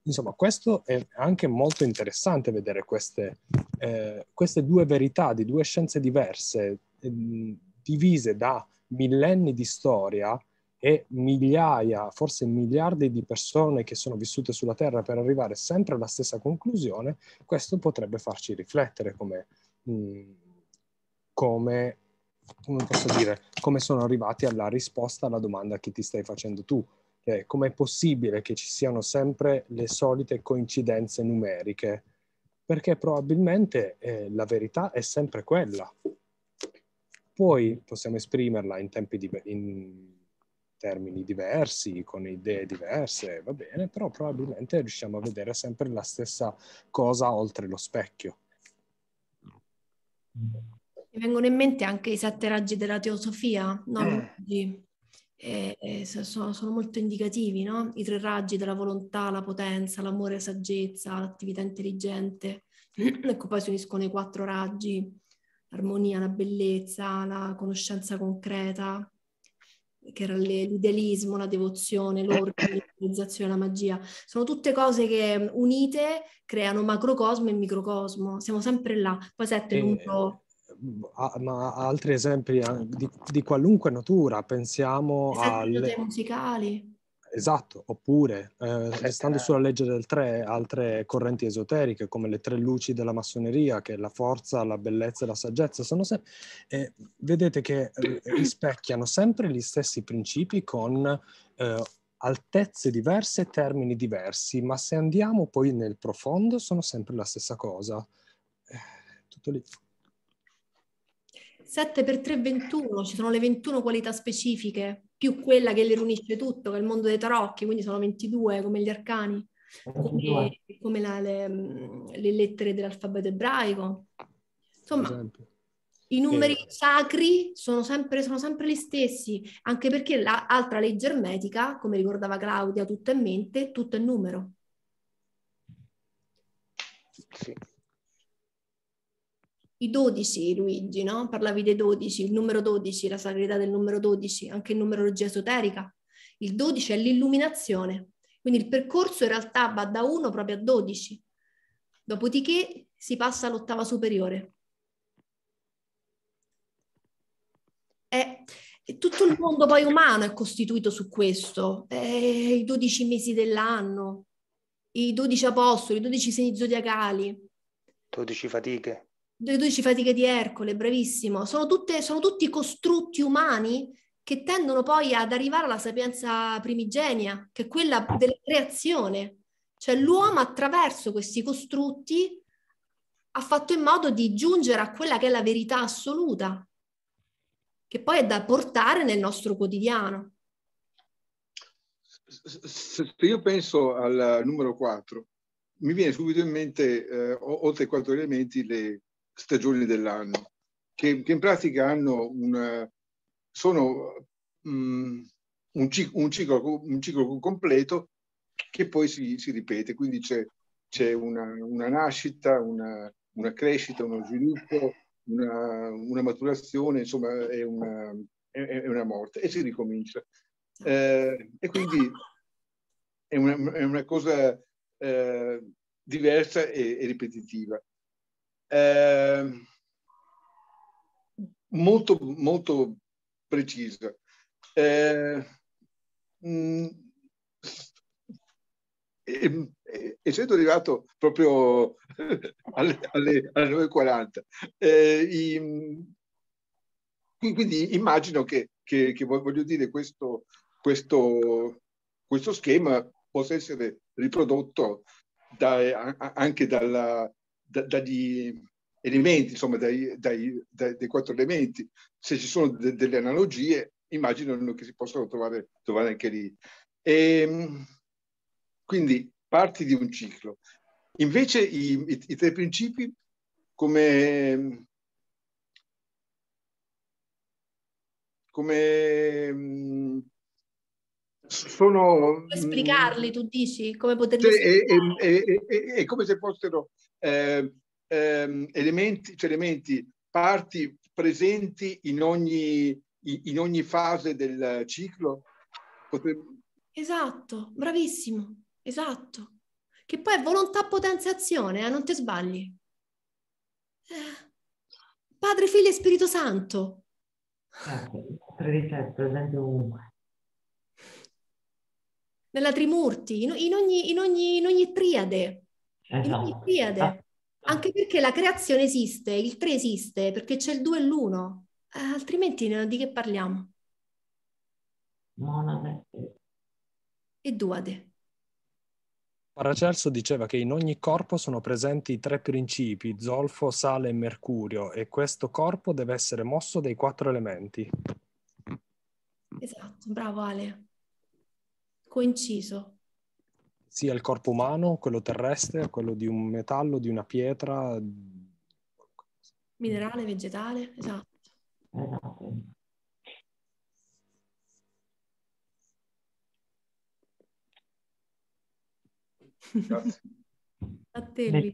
insomma, questo è anche molto interessante vedere queste, eh, queste due verità di due scienze diverse, eh, divise da millenni di storia e migliaia, forse miliardi di persone che sono vissute sulla Terra per arrivare sempre alla stessa conclusione, questo potrebbe farci riflettere come, mh, mm, come, come, dire, come sono arrivati alla risposta alla domanda che ti stai facendo tu eh, com'è possibile che ci siano sempre le solite coincidenze numeriche, perché probabilmente eh, la verità è sempre quella. Poi possiamo esprimerla in, di, in termini diversi, con idee diverse, va bene, però probabilmente riusciamo a vedere sempre la stessa cosa oltre lo specchio. Mi vengono in mente anche i sette raggi della teosofia, no? Eh. Eh, eh, e, e sono, sono, molto indicativi, no? I tre raggi della volontà, la potenza, l'amore, la saggezza, l'attività intelligente. Ecco, [clears throat] poi si uniscono i quattro raggi, l'armonia, la bellezza, la conoscenza concreta, che era l'idealismo, la devozione, eh. l'organizzazione, la magia. Sono tutte cose che unite creano macrocosmo e microcosmo. Siamo sempre là. Poi sette è eh, ma altri esempi di, di qualunque natura, pensiamo alle... alle... musicali. Esatto, oppure, eh, restando eh. sulla legge del tre, altre correnti esoteriche come le tre luci della massoneria, che è la forza, la bellezza e la saggezza, se... eh, vedete che eh, rispecchiano sempre gli stessi principi con eh, altezze diverse, e termini diversi, ma se andiamo poi nel profondo sono sempre la stessa cosa. Eh, tutto lì. 7 per 3 21, ci sono le 21 qualità specifiche, più quella che le riunisce tutto, che è il mondo dei tarocchi, quindi sono 22 come gli arcani, come, come la, le, le, lettere dell'alfabeto ebraico. Insomma, i numeri eh. sacri sono sempre, sono sempre, gli stessi, anche perché l'altra la, legge ermetica, come ricordava Claudia, tutto è mente, tutto è numero. Sì i 12 Luigi, no? Parlavi dei 12, il numero 12, la sacralità del numero 12, anche in numerologia esoterica. Il 12 è l'illuminazione, quindi il percorso in realtà va da 1 proprio a 12. Dopodiché si passa all'ottava superiore. È, è tutto il mondo poi umano è costituito su questo, è i 12 mesi dell'anno, i 12 apostoli, i 12 segni zodiacali. 12 fatiche le 12 fatiche di Ercole, bravissimo, sono, tutte, sono tutti costrutti umani che tendono poi ad arrivare alla sapienza primigenia, che è quella della creazione. Cioè l'uomo attraverso questi costrutti ha fatto in modo di giungere a quella che è la verità assoluta, che poi è da portare nel nostro quotidiano. Se io penso al numero 4, mi viene subito in mente, eh, oltre ai quattro elementi, le, stagioni dell'anno, che, che in pratica hanno una, sono um, un, ciclo, un, ciclo, completo che poi si, si ripete, quindi c'è, c'è una, una, nascita, una, una, crescita, uno sviluppo, una, maturazione, insomma è una, è, è una morte e si ricomincia. Eh, e quindi è una, è una cosa eh, diversa e, e, ripetitiva. Ehm, molto, molto precisa. Eh, mm, essendo arrivato proprio [laughs] alle, alle, alle 9.40, eh, i, quindi immagino che, che, che voglio dire questo, questo, questo schema possa essere riprodotto da, anche dalla, dagli elementi, insomma, dai, dai, dai, dai quattro elementi. Se ci sono de, delle analogie, immagino che si possano trovare, trovare anche lì. E, ehm, quindi parti di un ciclo. Invece i, i, i tre principi come, come mm, sono... Come spiegarli, tu dici? Come poterli... È, è, è, è, come se fossero eh, ehm, elementi, cioè elementi, parti presenti in ogni, in ogni fase del ciclo? Potrebbe... Esatto, bravissimo, esatto. Che poi è volontà potenziazione, eh, non ti sbagli. Eh. Padre, Figlio e Spirito Santo. Eh, Trinità è presente ovunque. Nella Trimurti, in, ogni, in, ogni, in ogni triade. Esatto. Anche perché la creazione esiste, il 3 esiste, perché c'è il 2 e l'1. Eh, altrimenti di che parliamo? Monade. E duade. Paracelso diceva che in ogni corpo sono presenti i tre principi, zolfo, sale e mercurio, e questo corpo deve essere mosso dai quattro elementi. Esatto, bravo Ale. Coinciso sia il corpo umano, quello terrestre, quello di un metallo, di una pietra. Minerale, vegetale, esatto. Grazie. A te.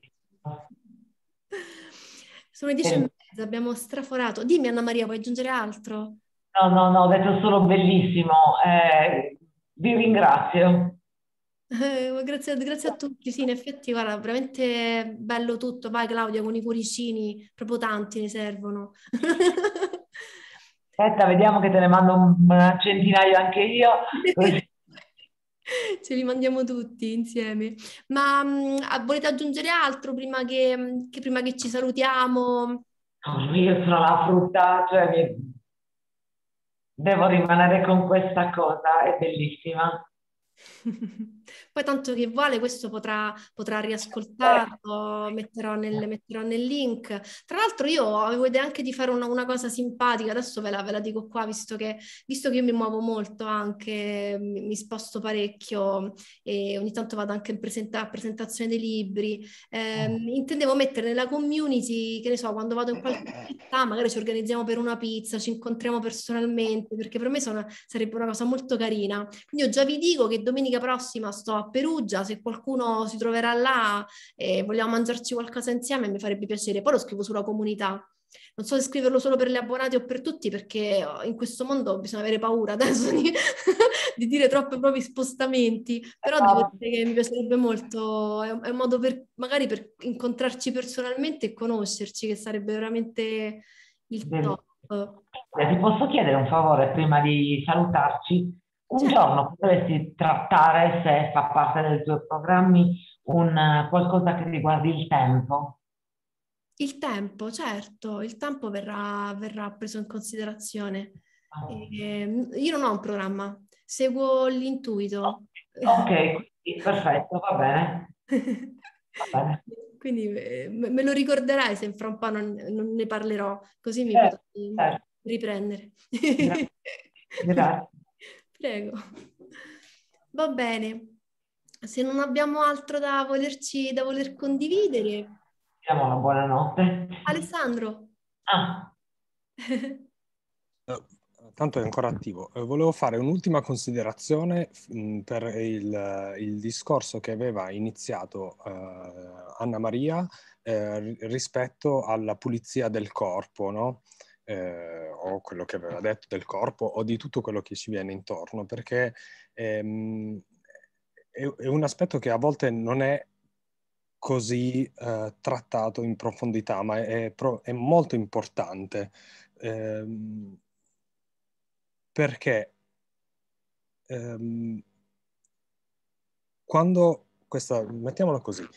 Sono dieci e eh. mezza, abbiamo straforato. Dimmi Anna Maria, vuoi aggiungere altro? No, no, no, ho detto solo bellissimo. Eh, vi ringrazio. Eh, grazie, grazie, a tutti, sì, in effetti guarda, veramente bello tutto. Vai Claudia con i cuoricini, proprio tanti ne servono. [laughs] Aspetta, vediamo che te ne mando un centinaio anche io. [laughs] Ce li mandiamo tutti insieme. Ma mh, mm, ah, volete aggiungere altro prima che, mm, che, prima che ci salutiamo? io sono la frutta, cioè mi... devo rimanere con questa cosa, è bellissima. [laughs] Poi tanto chi vuole questo potrà, potrà riascoltarlo, eh. metterò nel, metterò nel, link. Tra l'altro io avevo idea anche di fare una, una cosa simpatica, adesso ve la, ve la dico qua, visto che, visto che, io mi muovo molto anche, mi, mi, sposto parecchio e ogni tanto vado anche in presenta- presentazione dei libri. Eh, intendevo mettere nella community, che ne so, quando vado in qualche eh. città, magari ci organizziamo per una pizza, ci incontriamo personalmente, perché per me sono, sarebbe una cosa molto carina. Quindi io già vi dico che domenica prossima sto a Perugia, se qualcuno si troverà là e vogliamo mangiarci qualcosa insieme mi farebbe piacere. Poi lo scrivo sulla comunità. Non so se scriverlo solo per gli abbonati o per tutti, perché in questo mondo bisogna avere paura adesso di, [laughs] di dire troppi propri spostamenti, però ah. devo dire che mi piacerebbe molto, è un, è un modo per magari per incontrarci personalmente e conoscerci, che sarebbe veramente il top. Bene. Eh, ti posso chiedere un favore prima di salutarci? un cioè giorno potresti trattare, se fa parte dei tuoi programmi, un, eh, qualcosa che riguardi il tempo? Il tempo, certo, il tempo verrà, verrà preso in considerazione. Oh. Ah. E, ehm, io non ho un programma, seguo l'intuito. Ok, perfetto, va bene. Va bene. [laughs] Quindi eh, me, lo ricorderai se fra un po' non, non ne parlerò, così mi eh, potrei certo. riprendere. [laughs] Grazie. Grazie prego. Va bene. Se non abbiamo altro da volerci, da voler condividere. Diamo una buonanotte. Alessandro. Ah. [laughs] Eh, tanto è ancora attivo. Eh, volevo fare un'ultima considerazione per il, eh, il, discorso che aveva iniziato eh, Anna Maria eh, rispetto alla pulizia del corpo, no? eh, o quello che aveva detto del corpo o di tutto quello che ci viene intorno, perché ehm, è, è, un aspetto che a volte non è così eh, trattato in profondità, ma è, è molto importante. Ehm, perché ehm, quando questa, mettiamola così,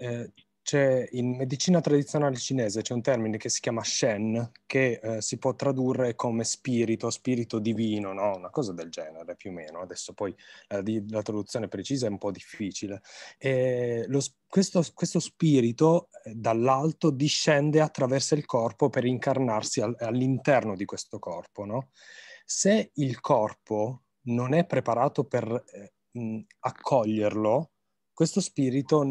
eh, c'è in medicina tradizionale cinese c'è un termine che si chiama Shen, che eh, si può tradurre come spirito, spirito divino, no? una cosa del genere più o meno. Adesso poi eh, di, la traduzione precisa è un po' difficile. Lo, questo, questo, spirito eh, dall'alto discende attraverso il corpo per incarnarsi al, all'interno di questo corpo. No? Se il corpo non è preparato per eh, mh, accoglierlo, questo spirito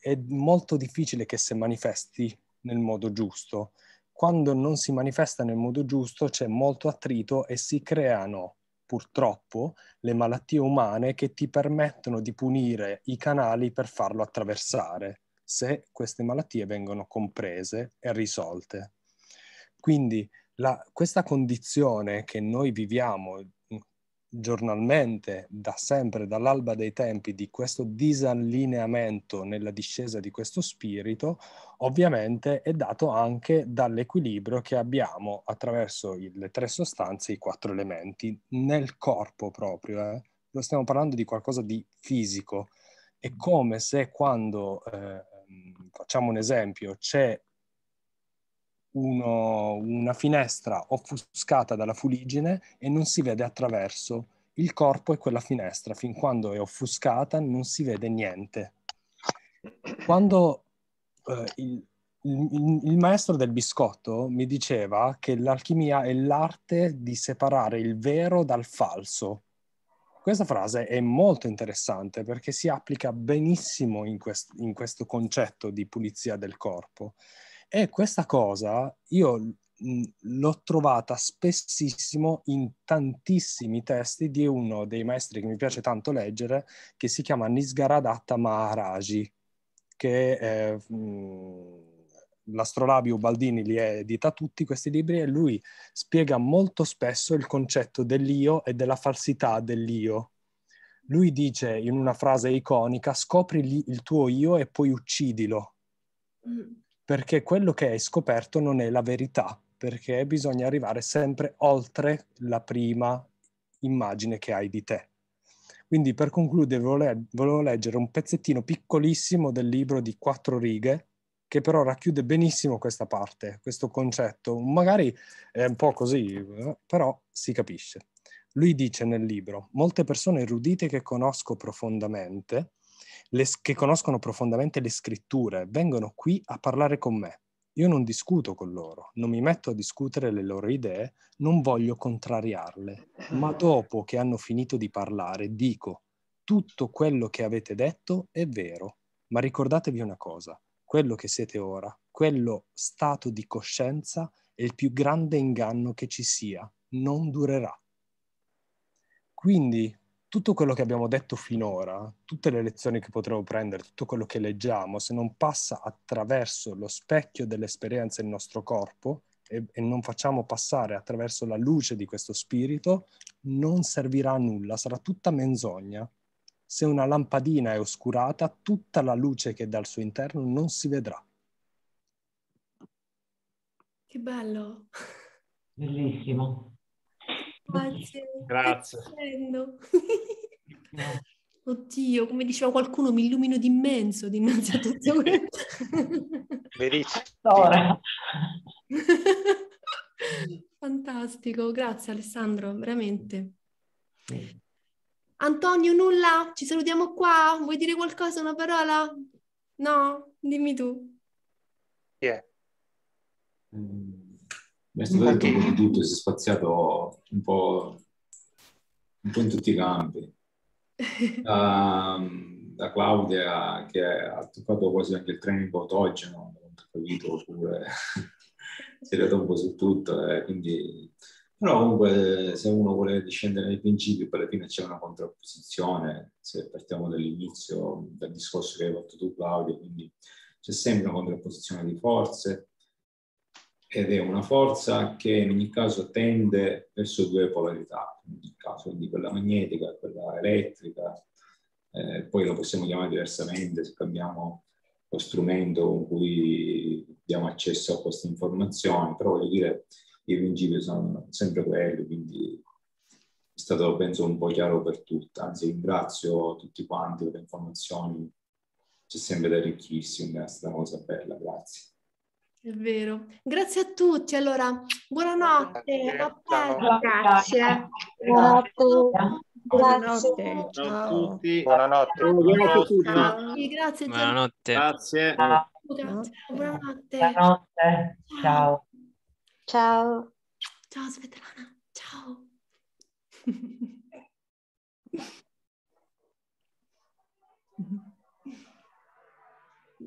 è molto difficile che si manifesti nel modo giusto. Quando non si manifesta nel modo giusto c'è molto attrito e si creano purtroppo le malattie umane che ti permettono di punire i canali per farlo attraversare, se queste malattie vengono comprese e risolte. Quindi la, questa condizione che noi viviamo giornalmente, da sempre, dall'alba dei tempi, di questo disallineamento nella discesa di questo spirito, ovviamente è dato anche dall'equilibrio che abbiamo attraverso il, le tre sostanze, i quattro elementi, nel corpo proprio. Eh? stiamo parlando di qualcosa di fisico. È come se quando, eh, ehm, facciamo un esempio, c'è uno, una finestra offuscata dalla fuligine e non si vede attraverso. Il corpo è quella finestra, fin quando è offuscata non si vede niente. Quando eh, il, il, il maestro del biscotto mi diceva che l'alchimia è l'arte di separare il vero dal falso. Questa frase è molto interessante perché si applica benissimo in, quest- in questo concetto di pulizia del corpo. E questa cosa io l'ho trovata spessissimo in tantissimi testi di uno dei maestri che mi piace tanto leggere, che si chiama Nisgaradatta Maharaji, che è, mh, l'astrolabio Baldini li edita tutti questi libri e lui spiega molto spesso il concetto dell'io e della falsità dell'io. Lui dice in una frase iconica, scopri il tuo io e poi uccidilo. Mm perché quello che hai scoperto non è la verità, perché bisogna arrivare sempre oltre la prima immagine che hai di te. Quindi per concludere volevo, leggere un pezzettino piccolissimo del libro di quattro righe che però racchiude benissimo questa parte, questo concetto. Magari è un po' così, eh, però si capisce. Lui dice nel libro, molte persone erudite che conosco profondamente le, che conoscono profondamente le scritture, vengono qui a parlare con me. Io non discuto con loro, non mi metto a discutere le loro idee, non voglio contrariarle, ma eh. dopo che hanno finito di parlare dico, tutto quello che avete detto è vero, ma ricordatevi una cosa, quello che siete ora, quello stato di coscienza è il più grande inganno che ci sia, non durerà. Quindi tutto quello che abbiamo detto finora, tutte le lezioni che potremo prendere, tutto quello che leggiamo, se non passa attraverso lo specchio dell'esperienza del nostro corpo e, e, non facciamo passare attraverso la luce di questo spirito, non servirà a nulla, sarà tutta menzogna. Se una lampadina è oscurata, tutta la luce che è dal suo interno non si vedrà. Che bello! Bellissimo. Grazie. Grazie. [laughs] Oddio, come diceva qualcuno, mi illumino d'immenso dinanzi a tutto [laughs] questo. Verissimo. [laughs] Fantastico, grazie Alessandro, veramente. Antonio, nulla? Ci salutiamo qua? Vuoi dire qualcosa, una parola? No? Dimmi tu. Yeah. Mm. Mi è stato detto un po' di tutto, si è spaziato un po', un po in tutti i campi. Uh, [laughs] da Claudia che ha toccato quasi anche il training autogeno, non ho capito, oppure [laughs] si è dato un po' su tutto, eh, quindi però comunque eh, se uno vuole discendere nei principi, poi alla fine c'è una contrapposizione, se partiamo dall'inizio, dal discorso che hai fatto tu Claudio, quindi c'è sempre una contrapposizione di forze, ed è una forza che in ogni caso tende verso due polarità, in ogni caso, quindi quella magnetica e quella elettrica, eh, poi la possiamo chiamare diversamente se cambiamo lo strumento con cui diamo accesso a queste informazioni, però voglio dire, i principi sono sempre quelli, quindi è stato penso un po' chiaro per tutti, anzi ringrazio tutti quanti per le informazioni, c'è sempre da arricchirsi, è stata una cosa bella, grazie. È vero. Grazie a tutti. Allora, buonanotte. A presto. Grazie. Buonanotte. Buonanotte. Ciao a tutti. Buonanotte. Buonanotte a tutti. Buonanotte. Grazie. Buonanotte. Grazie. Buonanotte. Buonanotte. Ciao. Ciao. Ciao Svetlana. Ciao. [laughs]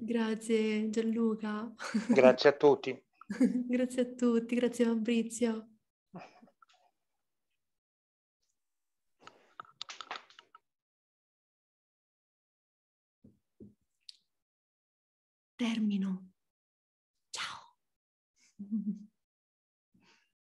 Grazie Gianluca. [laughs] Grazie a tutti. grazie a tutti, grazie Fabrizio. Termino. Ciao. [laughs]